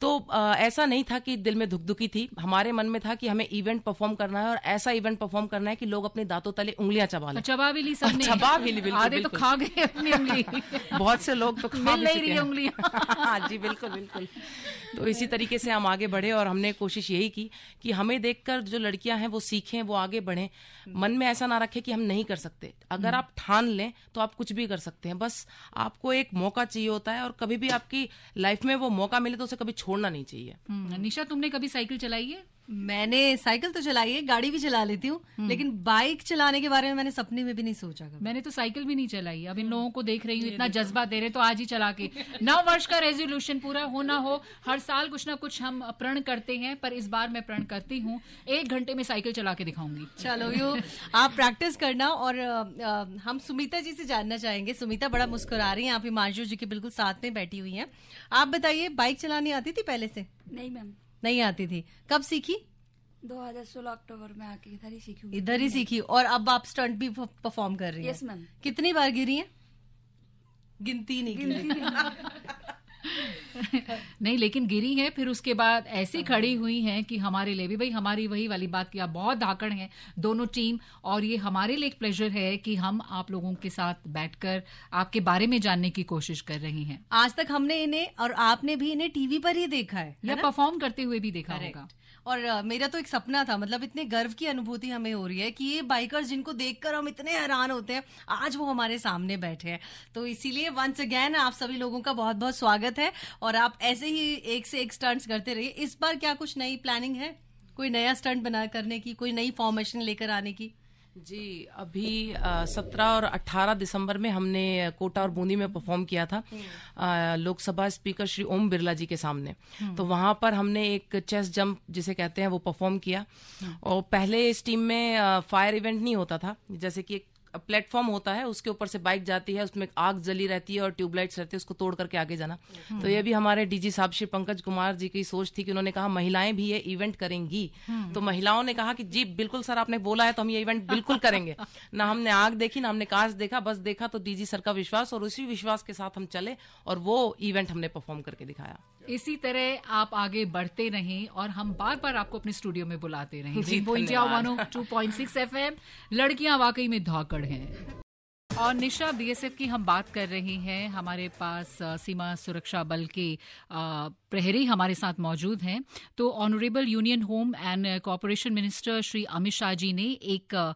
S5: तो आ, ऐसा नहीं था कि दिल में धुकधुकी थी हमारे मन में था कि हमें इवेंट परफॉर्म करना है और ऐसा इवेंट परफॉर्म करना है कि लोग अपने दांतों तले उंगलियां चबा लें चबा भी ली सबने चबा भी ली बिल्कुल तो खा गए अपनी उंगली बहुत से लोग तो खा नहीं रही उंगलियां हाँ जी बिल्कुल बिल्कुल तो इसी तरीके से हम आगे बढ़े और हमने कोशिश यही की कि हमें देखकर जो लड़कियां हैं वो सीखें वो आगे बढ़े मन में ऐसा ना रखें कि हम नहीं कर सकते अगर आप ठान लें तो आप कुछ भी कर सकते हैं बस आपको एक मौका चाहिए होता है और कभी भी आपकी लाइफ में वो मौका मिले तो उसे कभी छोड़ना नहीं चाहिए
S3: हम्म, निशा तुमने कभी साइकिल चलाई है मैंने साइकिल तो चलाई है गाड़ी भी चला लेती हूँ हम्म। लेकिन बाइक चलाने के बारे में मैंने सपने में भी नहीं सोचा कभी मैंने तो साइकिल भी नहीं चलाई अब इन हम्म। लोगों को देख रही हूँ इतना जज्बा
S4: दे रहे तो आज ही चला के नौ वर्ष का रेजोल्यूशन पूरा हो ना हो हर साल कुछ ना कुछ हम प्रण
S3: करते हैं पर इस बार मैं प्रण करती हूँ एक घंटे में साइकिल चला के दिखाऊंगी चलो यू आप प्रैक्टिस करना और हम सुमिता जी से जानना चाहेंगे सुमिता बड़ा मुस्कुरा रही है आप हिमांशु जी के बिल्कुल साथ में बैठी हुई है आप बताइए बाइक चलानी आती थी पहले से नहीं मैम नहीं आती थी कब सीखी
S6: 2016 अक्टूबर में आके इधर ही सीखी इधर ही सीखी
S3: और अब आप स्टंट भी परफॉर्म कर रही हैं यस मैम कितनी बार गिरी हैं गिनती नहीं गिनती नहीं लेकिन गिरी है फिर उसके बाद
S4: ऐसी हाँ। खड़ी हुई है कि हमारे लिए भी भाई हमारी वही वाली बात की आप बहुत धाकड़ हैं दोनों टीम और ये हमारे लिए एक प्लेजर है कि हम आप लोगों के साथ बैठकर आपके बारे में जानने की कोशिश कर रही हैं
S3: आज तक हमने इन्हें और आपने भी इन्हें टीवी पर ही देखा है या परफॉर्म करते हुए भी देखा होगा और मेरा तो एक सपना था मतलब इतने गर्व की अनुभूति हमें हो रही है कि ये बाइकर्स जिनको देखकर हम इतने हैरान होते हैं आज वो हमारे सामने बैठे हैं तो इसीलिए वंस अगेन आप सभी लोगों का बहुत बहुत स्वागत है और आप ऐसे ही एक से एक स्टंट्स करते रहिए इस बार क्या कुछ नई प्लानिंग है कोई नया स्टंट बना करने की कोई नई फॉर्मेशन लेकर आने की
S5: जी अभी सत्रह और अठारह दिसंबर में हमने कोटा और बूंदी में परफॉर्म किया था हम्म। लोकसभा स्पीकर श्री ओम बिरला जी के सामने हम्म। तो वहां पर हमने एक चेस जंप जिसे कहते हैं वो परफॉर्म किया हम्म। और पहले इस टीम में फायर इवेंट नहीं होता था जैसे कि एक प्लेटफॉर्म होता है उसके ऊपर से बाइक जाती है उसमें आग जली रहती है और ट्यूबलाइट्स रहती है उसको तोड़ करके आगे जाना हम्म। तो ये भी हमारे डीजी साहब श्री पंकज कुमार जी की सोच थी कि उन्होंने कहा महिलाएं भी ये इवेंट करेंगी हम्म। तो महिलाओं ने कहा कि जी बिल्कुल सर आपने बोला है तो हम ये इवेंट बिल्कुल करेंगे ना हमने आग देखी ना हमने काश देखा बस देखा तो डीजी सर का विश्वास और उसी विश्वास के साथ हम चले और वो इवेंट हमने परफॉर्म करके दिखाया
S4: इसी तरह आप आगे बढ़ते रहें और हम बार बार आपको अपने स्टूडियो में बुलाते रहें rainbow India two point six F M लड़कियां वाकई में धौकड़ हैं और निशा बीएसएफ की हम बात कर रहे हैं हमारे पास सीमा सुरक्षा बल के प्रहरी हमारे साथ मौजूद हैं तो honourable union home and cooperation minister Shri Amit Shah ji ने एक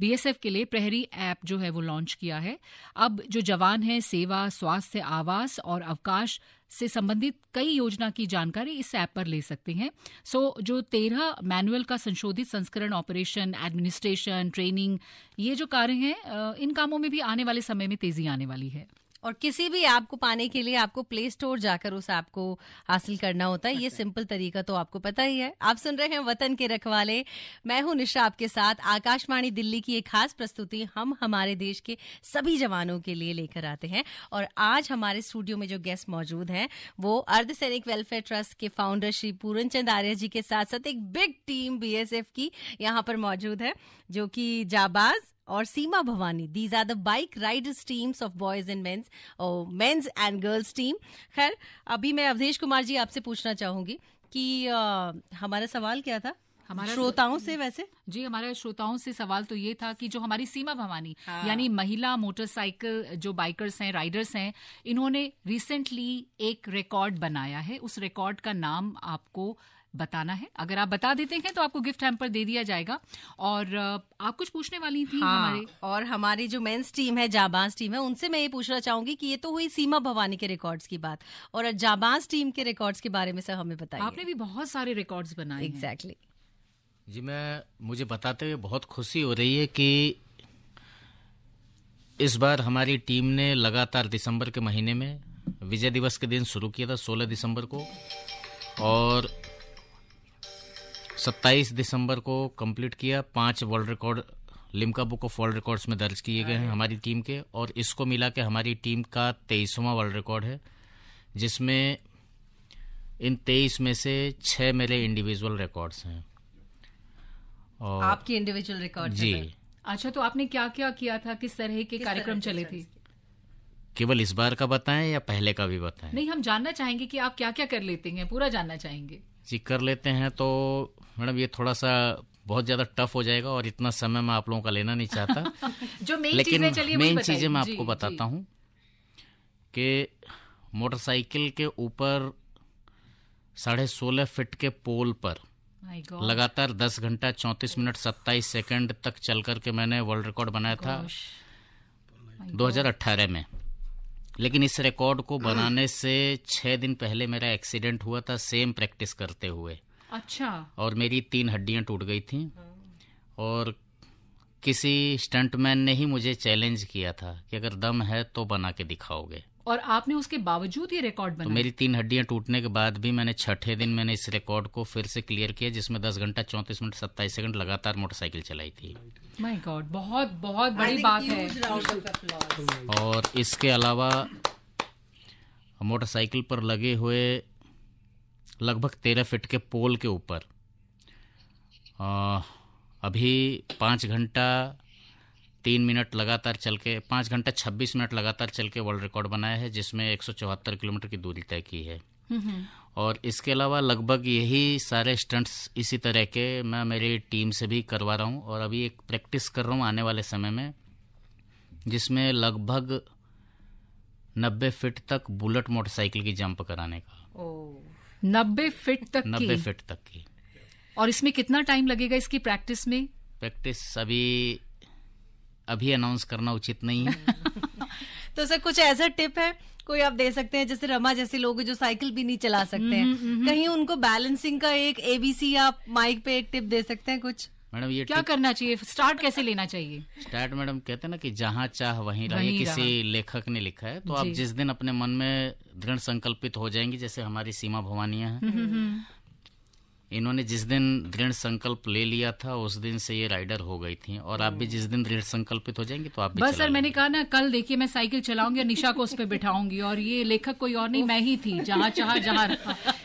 S4: बीएसएफ के लिए प्रहरी ऐप जो है वो लॉन्च किया है अब जो जवान हैं सेवा स्वास्थ्य आवास और अवकाश से संबंधित कई योजना की जानकारी इस ऐप पर ले सकते हैं सो so, जो तेरह मैनुअल का संशोधित संस्करण ऑपरेशन एडमिनिस्ट्रेशन ट्रेनिंग
S3: ये जो कार्य हैं इन कामों में भी आने वाले समय में तेजी आने वाली है और किसी भी ऐप को पाने के लिए आपको प्ले स्टोर जाकर उस ऐप को हासिल करना होता है ये अच्छा। सिंपल तरीका तो आपको पता ही है आप सुन रहे हैं वतन के रखवाले मैं हूं निशा आपके साथ आकाशवाणी दिल्ली की एक खास प्रस्तुति हम हमारे देश के सभी जवानों के लिए लेकर आते हैं और आज हमारे स्टूडियो में जो गेस्ट मौजूद हैं वो अर्धसैनिक वेलफेयर ट्रस्ट के फाउंडर श्री पूरन चंद आर्य जी के साथ साथ एक बिग टीम बी की यहाँ पर मौजूद है जो कि जाबाज और Seema Bhawani these are the bike riders teams of boys and mens mens and girls team खैर अभी मैं अवधेश कुमार जी आपसे पूछना चाहूंगी कि आ, हमारा सवाल क्या था हमारे श्रोताओं से वैसे जी हमारे श्रोताओं से सवाल तो ये
S4: था कि जो हमारी सीमा भवानी हाँ। यानी महिला मोटरसाइकिल जो बाइकर्स हैं राइडर्स हैं इन्होंने रिसेंटली एक रिकॉर्ड बनाया है उस रिकॉर्ड का नाम आपको
S3: बताना है अगर आप बता देते हैं तो आपको गिफ्ट हैम्पर दे दिया जाएगा और आप कुछ पूछने वाली थी हाँ, हमारे और हमारी जो मेंस टीम है जाबांस टीम है उनसे मैं ये पूछना चाहूंगी कि ये तो हुई सीमा भवानी के रिकॉर्ड्स की बात और जाबांस टीम के रिकॉर्ड्स के बारे में सर हमें बताइए आपने भी बहुत सारे रिकॉर्ड्स बनाए एग्जैक्टली
S7: जी मैं मुझे बताते हुए बहुत खुशी हो रही है कि इस बार हमारी टीम ने लगातार दिसंबर के महीने में विजय दिवस के दिन शुरू किया था 16 दिसंबर को और सत्ताईस दिसंबर को कंप्लीट किया पांच world record Limca book of world records में दर्ज किए गए हैं हमारी टीम के और इसको मिला के हमारी टीम का तेईसवा वर्ल्ड रिकॉर्ड है जिसमें इन तेईस में से छह मेरे इंडिविजुअल रिकॉर्ड्स हैं और
S3: आपके इंडिविजुअल रिकॉर्ड
S4: जी अच्छा तो आपने क्या क्या किया था किस तरह के कार्यक्रम चले थे
S7: केवल इस बार का बताएं या पहले का भी बताएं
S4: नहीं हम जानना चाहेंगे कि आप क्या क्या कर लेते हैं पूरा जानना चाहेंगे
S7: जी कर लेते हैं तो मैडम ये थोड़ा सा बहुत ज्यादा टफ हो जाएगा और इतना समय मैं आप लोगों का लेना नहीं चाहता जो मेन लेकिन मेन चीजें मैं आपको बताता हूँ कि मोटरसाइकिल के ऊपर साढ़े सोलह फिट के पोल पर लगातार दस घंटा चौंतीस मिनट सत्ताईस सेकंड तक चल करके मैंने वर्ल्ड रिकॉर्ड बनाया था 2018 में लेकिन इस रिकॉर्ड को बनाने से छः दिन पहले मेरा एक्सीडेंट हुआ था सेम प्रैक्टिस करते हुए अच्छा और मेरी तीन हड्डियां टूट गई थी और किसी स्टंटमैन ने ही मुझे चैलेंज किया था कि अगर दम है तो बना के दिखाओगे
S4: और आपने उसके बावजूद ये रिकॉर्ड बनाया तो मेरी
S7: तीन हड्डियां टूटने के बाद भी मैंने छठे दिन मैंने इस रिकॉर्ड को फिर से क्लियर किया जिसमें दस घंटा चौंतीस मिनट सत्ताईस सेकंड लगातार मोटरसाइकिल चलाई थी
S4: माय गॉड बहुत बहुत बड़ी बात है
S7: और इसके अलावा मोटरसाइकिल पर लगे हुए लगभग तेरह फिट के पोल के ऊपर अभी पाँच घंटा तीन मिनट लगातार चल के पाँच घंटे छब्बीस मिनट लगातार चल के वर्ल्ड रिकॉर्ड बनाया है जिसमें एक किलोमीटर की दूरी तय की है और इसके अलावा लगभग यही सारे स्टंट्स इसी तरह के मैं मेरी टीम से भी करवा रहा हूँ और अभी एक प्रैक्टिस कर रहा हूँ आने वाले समय में जिसमें लगभग नब्बे फीट तक बुलेट मोटरसाइकिल की जंप कराने
S4: का नब्बे फीट तक नब्बे फीट तक की और इसमें कितना टाइम लगेगा इसकी प्रैक्टिस में
S7: प्रैक्टिस अभी अभी अनाउंस करना उचित नहीं है
S3: तो सर कुछ ऐसा टिप है कोई आप दे सकते हैं जैसे रमा जैसे लोग जो साइकिल भी नहीं चला सकते हैं हम्म, हम्म, हम्म। कहीं उनको बैलेंसिंग का एक एबीसी आप माइक पे एक टिप दे सकते हैं कुछ मैडम ये क्या करना चाहिए स्टार्ट कैसे लेना
S4: चाहिए
S7: स्टार्ट मैडम कहते हैं ना कि जहाँ चाह वहीं रहे किसी लेखक ने लिखा है तो आप जिस दिन अपने मन में दृढ़ संकल्पित हो जाएंगे जैसे हमारी सीमा भवानिया है इन्होंने जिस दिन दृढ़ संकल्प ले लिया था उस दिन से ये राइडर हो गई थी और आप भी जिस दिन दृढ़ संकल्पित हो जाएंगे तो आप भी बस सर
S4: मैंने कहा ना कल देखिए मैं साइकिल चलाऊंगी और निशा को उस पर बिठाऊंगी और ये लेखक कोई और नहीं मैं ही थी जहाँ चाह जहाँ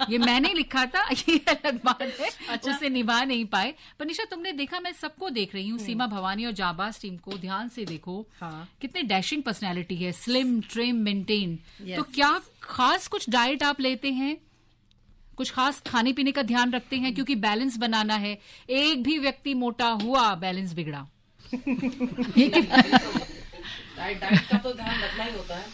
S4: ये मैंने लिखा था ये अलग बात है अच्छा से निभा नहीं पाए पर निशा तुमने देखा मैं सबको देख रही हूँ सीमा भवानी और जाबाज टीम को ध्यान से देखो हाँ। कितने डैशिंग पर्सनैलिटी है स्लिम ट्रिम मेंटेन तो क्या खास कुछ डाइट आप लेते हैं कुछ खास खाने पीने का ध्यान रखते हैं क्योंकि बैलेंस बनाना है एक भी व्यक्ति मोटा हुआ बैलेंस बिगड़ा
S5: डाइट का तो ध्यान रखना ही होता है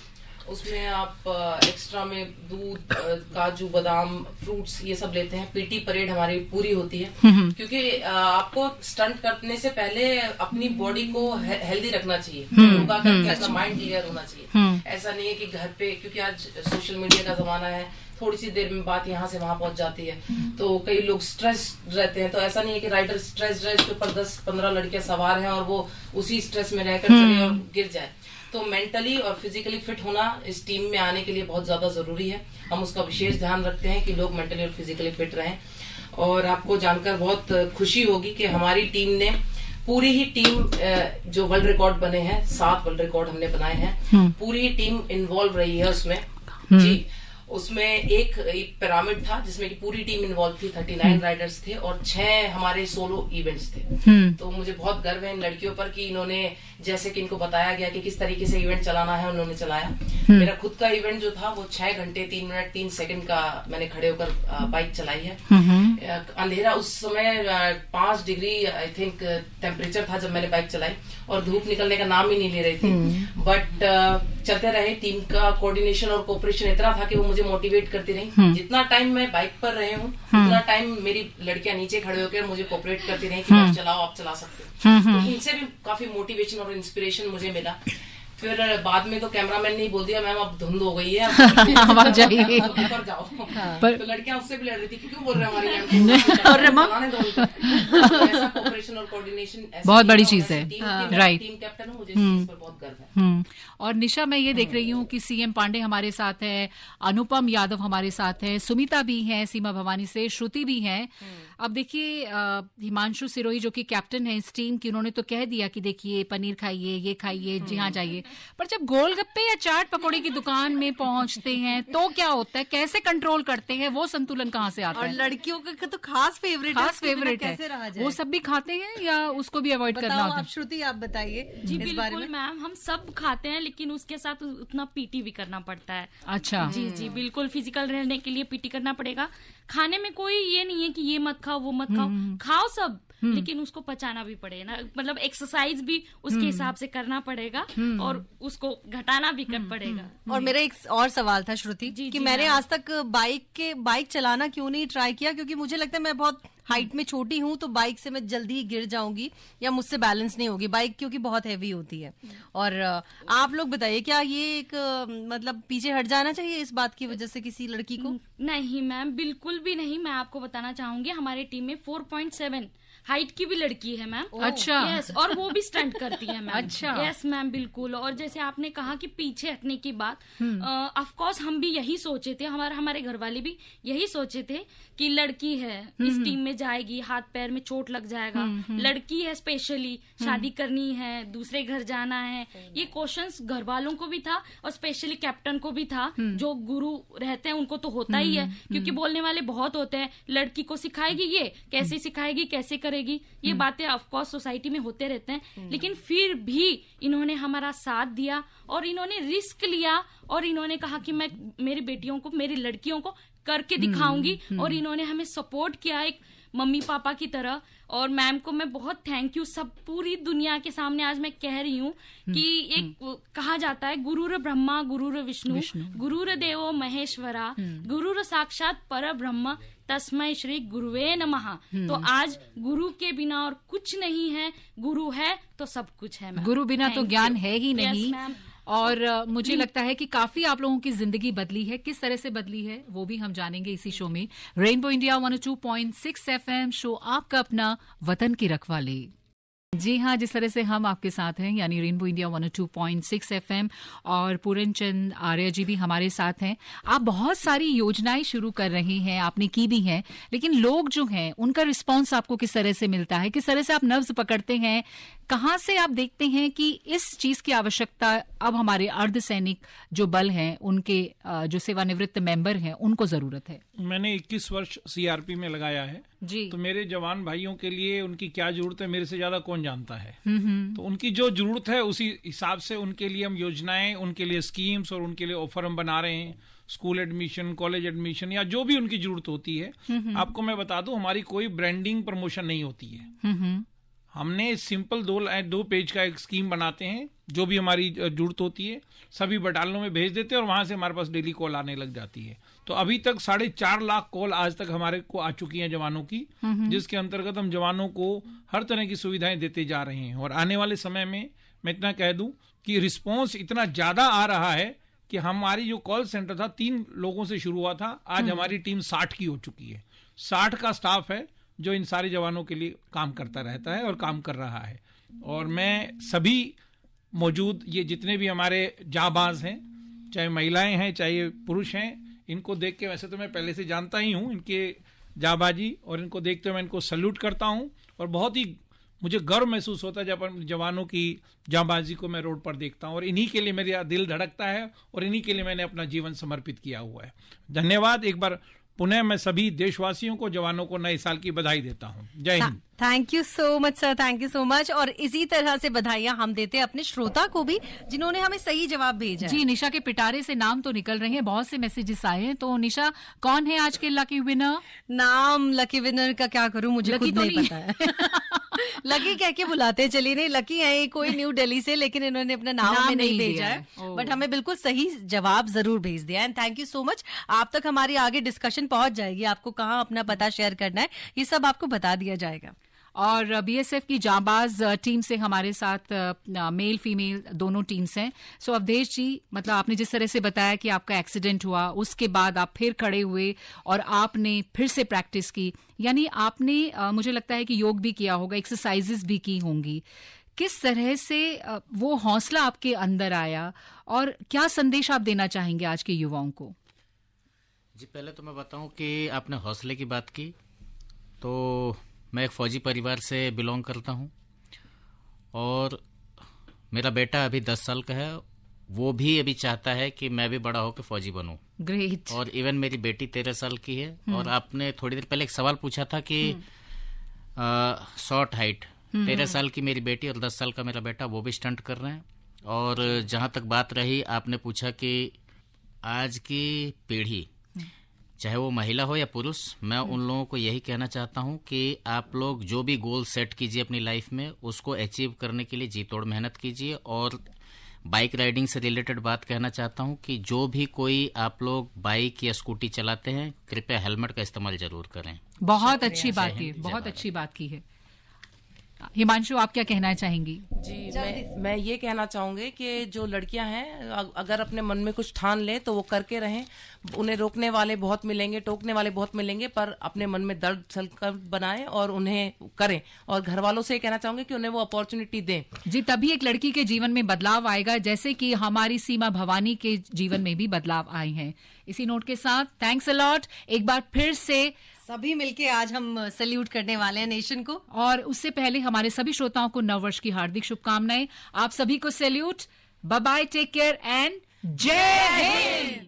S5: उसमें आप एक्स्ट्रा में दूध काजू बादाम फ्रूट्स ये सब लेते हैं पीटी परेड हमारी पूरी होती है हम्म, हम्म। क्योंकि आपको स्टंट करने से पहले अपनी बॉडी को हेल्दी रखना चाहिए हम्म, योगा करके अपना माइंड क्लियर होना चाहिए ऐसा नहीं है कि घर पे क्योंकि आज सोशल मीडिया का जमाना है थोड़ी सी देर में बात यहाँ से वहां पहुंच जाती है तो कई लोग स्ट्रेस रहते हैं तो ऐसा नहीं है कि राइडर स्ट्रेस रहे उसके ऊपर दस पंद्रह लड़कियां सवार हैं और वो उसी स्ट्रेस में रहकर चले और गिर जाए तो मेंटली और फिजिकली फिट होना इस टीम में आने के लिए बहुत ज्यादा जरूरी है हम उसका विशेष ध्यान रखते हैं कि लोग मेंटली और फिजिकली फिट रहें और आपको जानकर बहुत खुशी होगी कि हमारी टीम ने पूरी ही टीम जो वर्ल्ड रिकॉर्ड बने हैं सात वर्ल्ड रिकॉर्ड हमने बनाए हैं हम्म। पूरी ही टीम इन्वॉल्व रही है उसमें हम्म। जी उसमें एक, एक पिरामिड था जिसमें कि पूरी टीम इन्वॉल्व थी थर्टी नाइन राइडर्स थे और छह हमारे सोलो इवेंट्स थे हम्म। तो मुझे बहुत गर्व है इन लड़कियों पर कि इन्होंने जैसे कि इनको बताया गया कि किस तरीके से इवेंट चलाना है उन्होंने चलाया हम्म। मेरा खुद का इवेंट जो था वो छह घंटे तीन मिनट तीन सेकंड का मैंने खड़े होकर बाइक चलाई है हम्म, अंधेरा उस समय पांच डिग्री आई थिंक टेम्परेचर था जब मैंने बाइक चलाई और धूप निकलने का नाम ही नहीं ले रही थी बट चलते रहे टीम का कोऑर्डिनेशन और कोऑपरेशन इतना था कि वो मुझे मुझे मोटिवेट करती रही हम्म। जितना टाइम मैं बाइक पर रहे हूँ हम्म। उतना टाइम मेरी लड़कियां नीचे खड़े होकर मुझे कोऑपरेट करती रही कि आप हम्म। चलाओ आप चला सकते हो तो इनसे भी काफी मोटिवेशन और इंस्पिरेशन मुझे मिला फिर बाद में तो कैमरामैन ने बोल दिया मैम अब धुंध हो गई है जाइए जाओ हाँ। तो पर तो लड़कियां उससे भी लड़ रही थी क्यों बोल रहे हमारी मैम और रमा कोऑपरेशन और कोऑर्डिनेशन बहुत बड़ी चीज है
S4: राइट टीम हाँ, कैप्टन हूं मुझे इस हम्म। पर बहुत गर्व है हम्म। और निशा मैं ये देख हम्म। रही हूँ कि सीएम पांडे हमारे साथ है अनुपम यादव हमारे साथ है सुमिता भी हैं सीमा भवानी से श्रुति भी हैं अब देखिए हिमांशु सिरोही जो कि कैप्टन है इस टीम की उन्होंने तो कह दिया कि देखिए पनीर खाइए ये खाइए जी हाँ जाइए पर जब गोलगप्पे या चाट पकौड़ी की दुकान में पहुंचते हैं तो क्या होता है कैसे कंट्रोल करते हैं वो संतुलन कहाँ से आता है लड़कियों का तो खास फेवरेट खास फेवरेट है वो सब भी खाते हैं या उसको भी अवॉइड करना होता है श्रुति आप बताइए जी बिल्कुल
S6: मैम हम सब खाते हैं लेकिन उसके साथ उतना पीटी भी करना पड़ता है
S4: अच्छा जी जी
S6: बिल्कुल फिजिकल रहने के लिए पीटी करना पड़ेगा खाने में कोई ये नहीं है कि ये मत खाओ वो मत खाओ हम्म। खाओ सब हम्म। लेकिन उसको पचाना भी पड़े ना मतलब एक्सरसाइज भी उसके हम्म। हिसाब से करना पड़ेगा हम्म। और उसको घटाना भी कर पड़ेगा और मेरा एक
S3: और सवाल था श्रुति कि मैंने हाँ। आज तक बाइक के बाइक चलाना क्यों नहीं ट्राई किया क्योंकि मुझे लगता है मैं बहुत हाइट में छोटी हूँ तो बाइक से मैं जल्दी ही गिर जाऊंगी या मुझसे बैलेंस नहीं होगी बाइक क्योंकि बहुत हैवी होती है और आप लोग बताइए क्या ये एक मतलब पीछे हट जाना चाहिए इस बात की वजह से किसी लड़की को
S6: नहीं मैम बिल्कुल भी नहीं मैं आपको बताना चाहूंगी हमारे टीम में फोर पॉइंट सेवन हाइट की भी लड़की है मैम अच्छा यस और वो भी स्टंट करती है मैम अच्छा यस मैम बिल्कुल और जैसे आपने कहा कि पीछे हटने की बात ऑफ हम्म। कोर्स हम भी यही सोचे थे हमारे हमारे घर वाले भी यही सोचे थे कि लड़की है इस टीम हम्म। में जाएगी हाथ पैर में चोट लग जाएगा हम्म, हम्म। लड़की है स्पेशली हम्म। शादी करनी है दूसरे घर जाना है ये क्वेश्चंस घर वालों को भी था और स्पेशली कैप्टन को भी था जो गुरु रहते हैं उनको तो होता ही है क्योंकि बोलने वाले बहुत होते हैं लड़की को सिखाएगी ये कैसे सिखाएगी कैसे करेगी ये बातें ऑफकोर्स सोसाइटी में होते रहते हैं लेकिन फिर भी इन्होंने हमारा साथ दिया और इन्होंने रिस्क लिया और इन्होंने कहा कि मैं मेरी बेटियों को मेरी लड़कियों को करके दिखाऊंगी और इन्होंने हमें सपोर्ट किया एक मम्मी पापा की तरह और मैम को मैं बहुत थैंक यू सब पूरी दुनिया के सामने आज मैं कह रही हूँ हम्म, कि हम्म। एक कहा जाता है गुरुर ब्रह्मा गुरुर विष्णु गुरुर देवो महेश्वरा हम्म। गुरुर साक्षात पर ब्रह्म तस्मय श्री गुरुवे नमः तो आज गुरु के बिना और कुछ नहीं है गुरु है तो सब कुछ है गुरु बिना तो ज्ञान है ही नहीं
S4: और मुझे लगता है कि काफी आप लोगों की जिंदगी बदली है किस तरह से बदली है वो भी हम जानेंगे इसी शो में rainbow India one two point six F M show आपका अपना वतन की रखवाली जी हाँ जिस तरह से हम आपके साथ हैं यानी rainbow India one two point six F M और पूरन चंद आर्य जी भी हमारे साथ हैं आप बहुत सारी योजनाएं शुरू कर रहे हैं आपने की भी हैं लेकिन लोग जो हैं उनका रिस्पांस आपको किस तरह से मिलता है किस तरह से आप नब्ज पकड़ते हैं कहाँ से आप देखते हैं कि इस चीज की आवश्यकता अब हमारे अर्धसैनिक जो बल हैं उनके जो सेवानिवृत्त मेंबर हैं उनको जरूरत है
S2: मैंने 21 वर्ष सीआरपी में लगाया है जी तो मेरे जवान भाइयों के लिए उनकी क्या जरूरत है मेरे से ज्यादा कौन जानता है हम्म, हम्म। तो उनकी जो जरूरत है उसी हिसाब से उनके लिए हम योजनाएं उनके लिए स्कीम्स और उनके लिए ऑफर हम बना रहे हैं स्कूल एडमिशन कॉलेज एडमिशन या जो भी उनकी जरूरत होती है हम्म, आपको मैं बता दूं हमारी कोई ब्रांडिंग प्रमोशन नहीं होती
S7: है
S2: हमने सिंपल दो दो पेज का एक स्कीम बनाते हैं जो भी हमारी जरूरत होती है सभी बटालियों में भेज देते हैं और वहाँ से हमारे पास डेली कॉल आने लग जाती है तो अभी तक साढ़े चार लाख कॉल आज तक हमारे को आ चुकी हैं जवानों की हम्म, हम्म। जिसके अंतर्गत हम जवानों को हर तरह की सुविधाएं देते जा रहे हैं और आने वाले समय में मैं इतना कह दूं कि रिस्पॉन्स इतना ज्यादा आ रहा है कि हमारी जो कॉल सेंटर था तीन लोगों से शुरू हुआ था आज हम्म। हमारी टीम साठ की हो चुकी है साठ का स्टाफ है जो इन सारे जवानों के लिए काम करता रहता है और काम कर रहा है और मैं सभी मौजूद ये जितने भी हमारे जाबाज हैं चाहे महिलाएं हैं चाहे पुरुष हैं इनको देख के वैसे तो मैं पहले से जानता ही हूँ इनके जाबाजी और इनको देखते हुए मैं इनको सल्यूट करता हूँ और बहुत ही मुझे गर्व महसूस होता है जब जवानों की जाबाजी को मैं रोड पर देखता हूँ और इन्हीं के लिए मेरा दिल धड़कता है और इन्हीं के लिए मैंने अपना जीवन समर्पित किया हुआ है धन्यवाद एक बार पुनः मैं सभी देशवासियों को जवानों को नए साल की बधाई देता हूँ जय Hind
S3: thank you so much sir thank you so much और इसी तरह से बधाइयां हम देते हैं अपने श्रोता को भी जिन्होंने हमें सही जवाब भेजा जी निशा के पिटारे से नाम तो निकल रहे हैं बहुत से मैसेजेस आए हैं तो निशा कौन है आज के लकी विनर नाम लकी विनर का क्या करूं मुझे खुद तो नहीं, नहीं पता है लकी कह के बुलाते चलिए नहीं लकी है कोई न्यू दिल्ली से लेकिन इन्होंने अपना नाम, नाम नहीं, नहीं भेजा है बट हमें बिल्कुल सही जवाब जरूर भेज दिया and thank you so much आप तक हमारी आगे डिस्कशन पहुंच जाएगी आपको कहाँ अपना पता शेयर करना है ये सब आपको बता दिया जाएगा और बीएसएफ की जाबाज टीम से हमारे साथ
S4: मेल फीमेल दोनों टीम्स हैं सो अवधेश जी मतलब आपने जिस तरह से बताया कि आपका एक्सीडेंट हुआ उसके बाद आप फिर खड़े हुए और आपने फिर से प्रैक्टिस की यानी आपने मुझे लगता है कि योग भी किया होगा एक्सरसाइजेस भी की होंगी किस तरह से वो हौसला आपके अंदर आया और क्या संदेश आप देना चाहेंगे आज के युवाओं को
S7: जी पहले तो मैं बताऊं कि आपने हौसले की बात की तो मैं एक फ़ौजी परिवार से बिलोंग करता हूँ और मेरा बेटा अभी दस साल का है वो भी अभी चाहता है कि मैं भी बड़ा होकर फौजी बनूं ग्रेट और इवन मेरी बेटी तेरह साल की है हम्म। और आपने थोड़ी देर पहले एक सवाल पूछा था कि शॉर्ट हम्म। हाइट हम्म, तेरह साल की मेरी बेटी और दस साल का मेरा बेटा वो भी स्टंट कर रहे हैं और जहां तक बात रही आपने पूछा कि आज की पीढ़ी चाहे वो महिला हो या पुरुष मैं उन लोगों को यही कहना चाहता हूँ कि आप लोग जो भी गोल सेट कीजिए अपनी लाइफ में उसको अचीव करने के लिए जी तोड़ मेहनत कीजिए और बाइक राइडिंग से रिलेटेड बात कहना चाहता हूँ कि जो भी कोई आप लोग बाइक या स्कूटी चलाते हैं कृपया हेलमेट का इस्तेमाल जरूर करें
S4: बहुत अच्छी बात की बहुत अच्छी बात की है हिमांशु आप क्या कहना चाहेंगी
S5: जी मैं मैं ये कहना चाहूंगी कि जो लड़कियां हैं अगर अपने मन में कुछ ठान ले तो वो करके रहें उन्हें रोकने वाले बहुत मिलेंगे टोकने वाले बहुत मिलेंगे पर अपने मन में दर्द सलकर बनाएं और उन्हें करें और घर वालों से कहना चाहूंगी कि उन्हें वो अपॉर्चुनिटी दें जी
S4: तभी एक लड़की के जीवन में बदलाव आएगा जैसे कि हमारी सीमा भवानी के जीवन में भी बदलाव आए हैं इसी नोट के साथ थैंक्स अलॉट एक बार फिर से सभी मिलके आज हम सल्यूट करने वाले हैं नेशन को और उससे पहले हमारे सभी श्रोताओं को नववर्ष की हार्दिक शुभकामनाएं आप सभी को salute bye take care and जय हिंद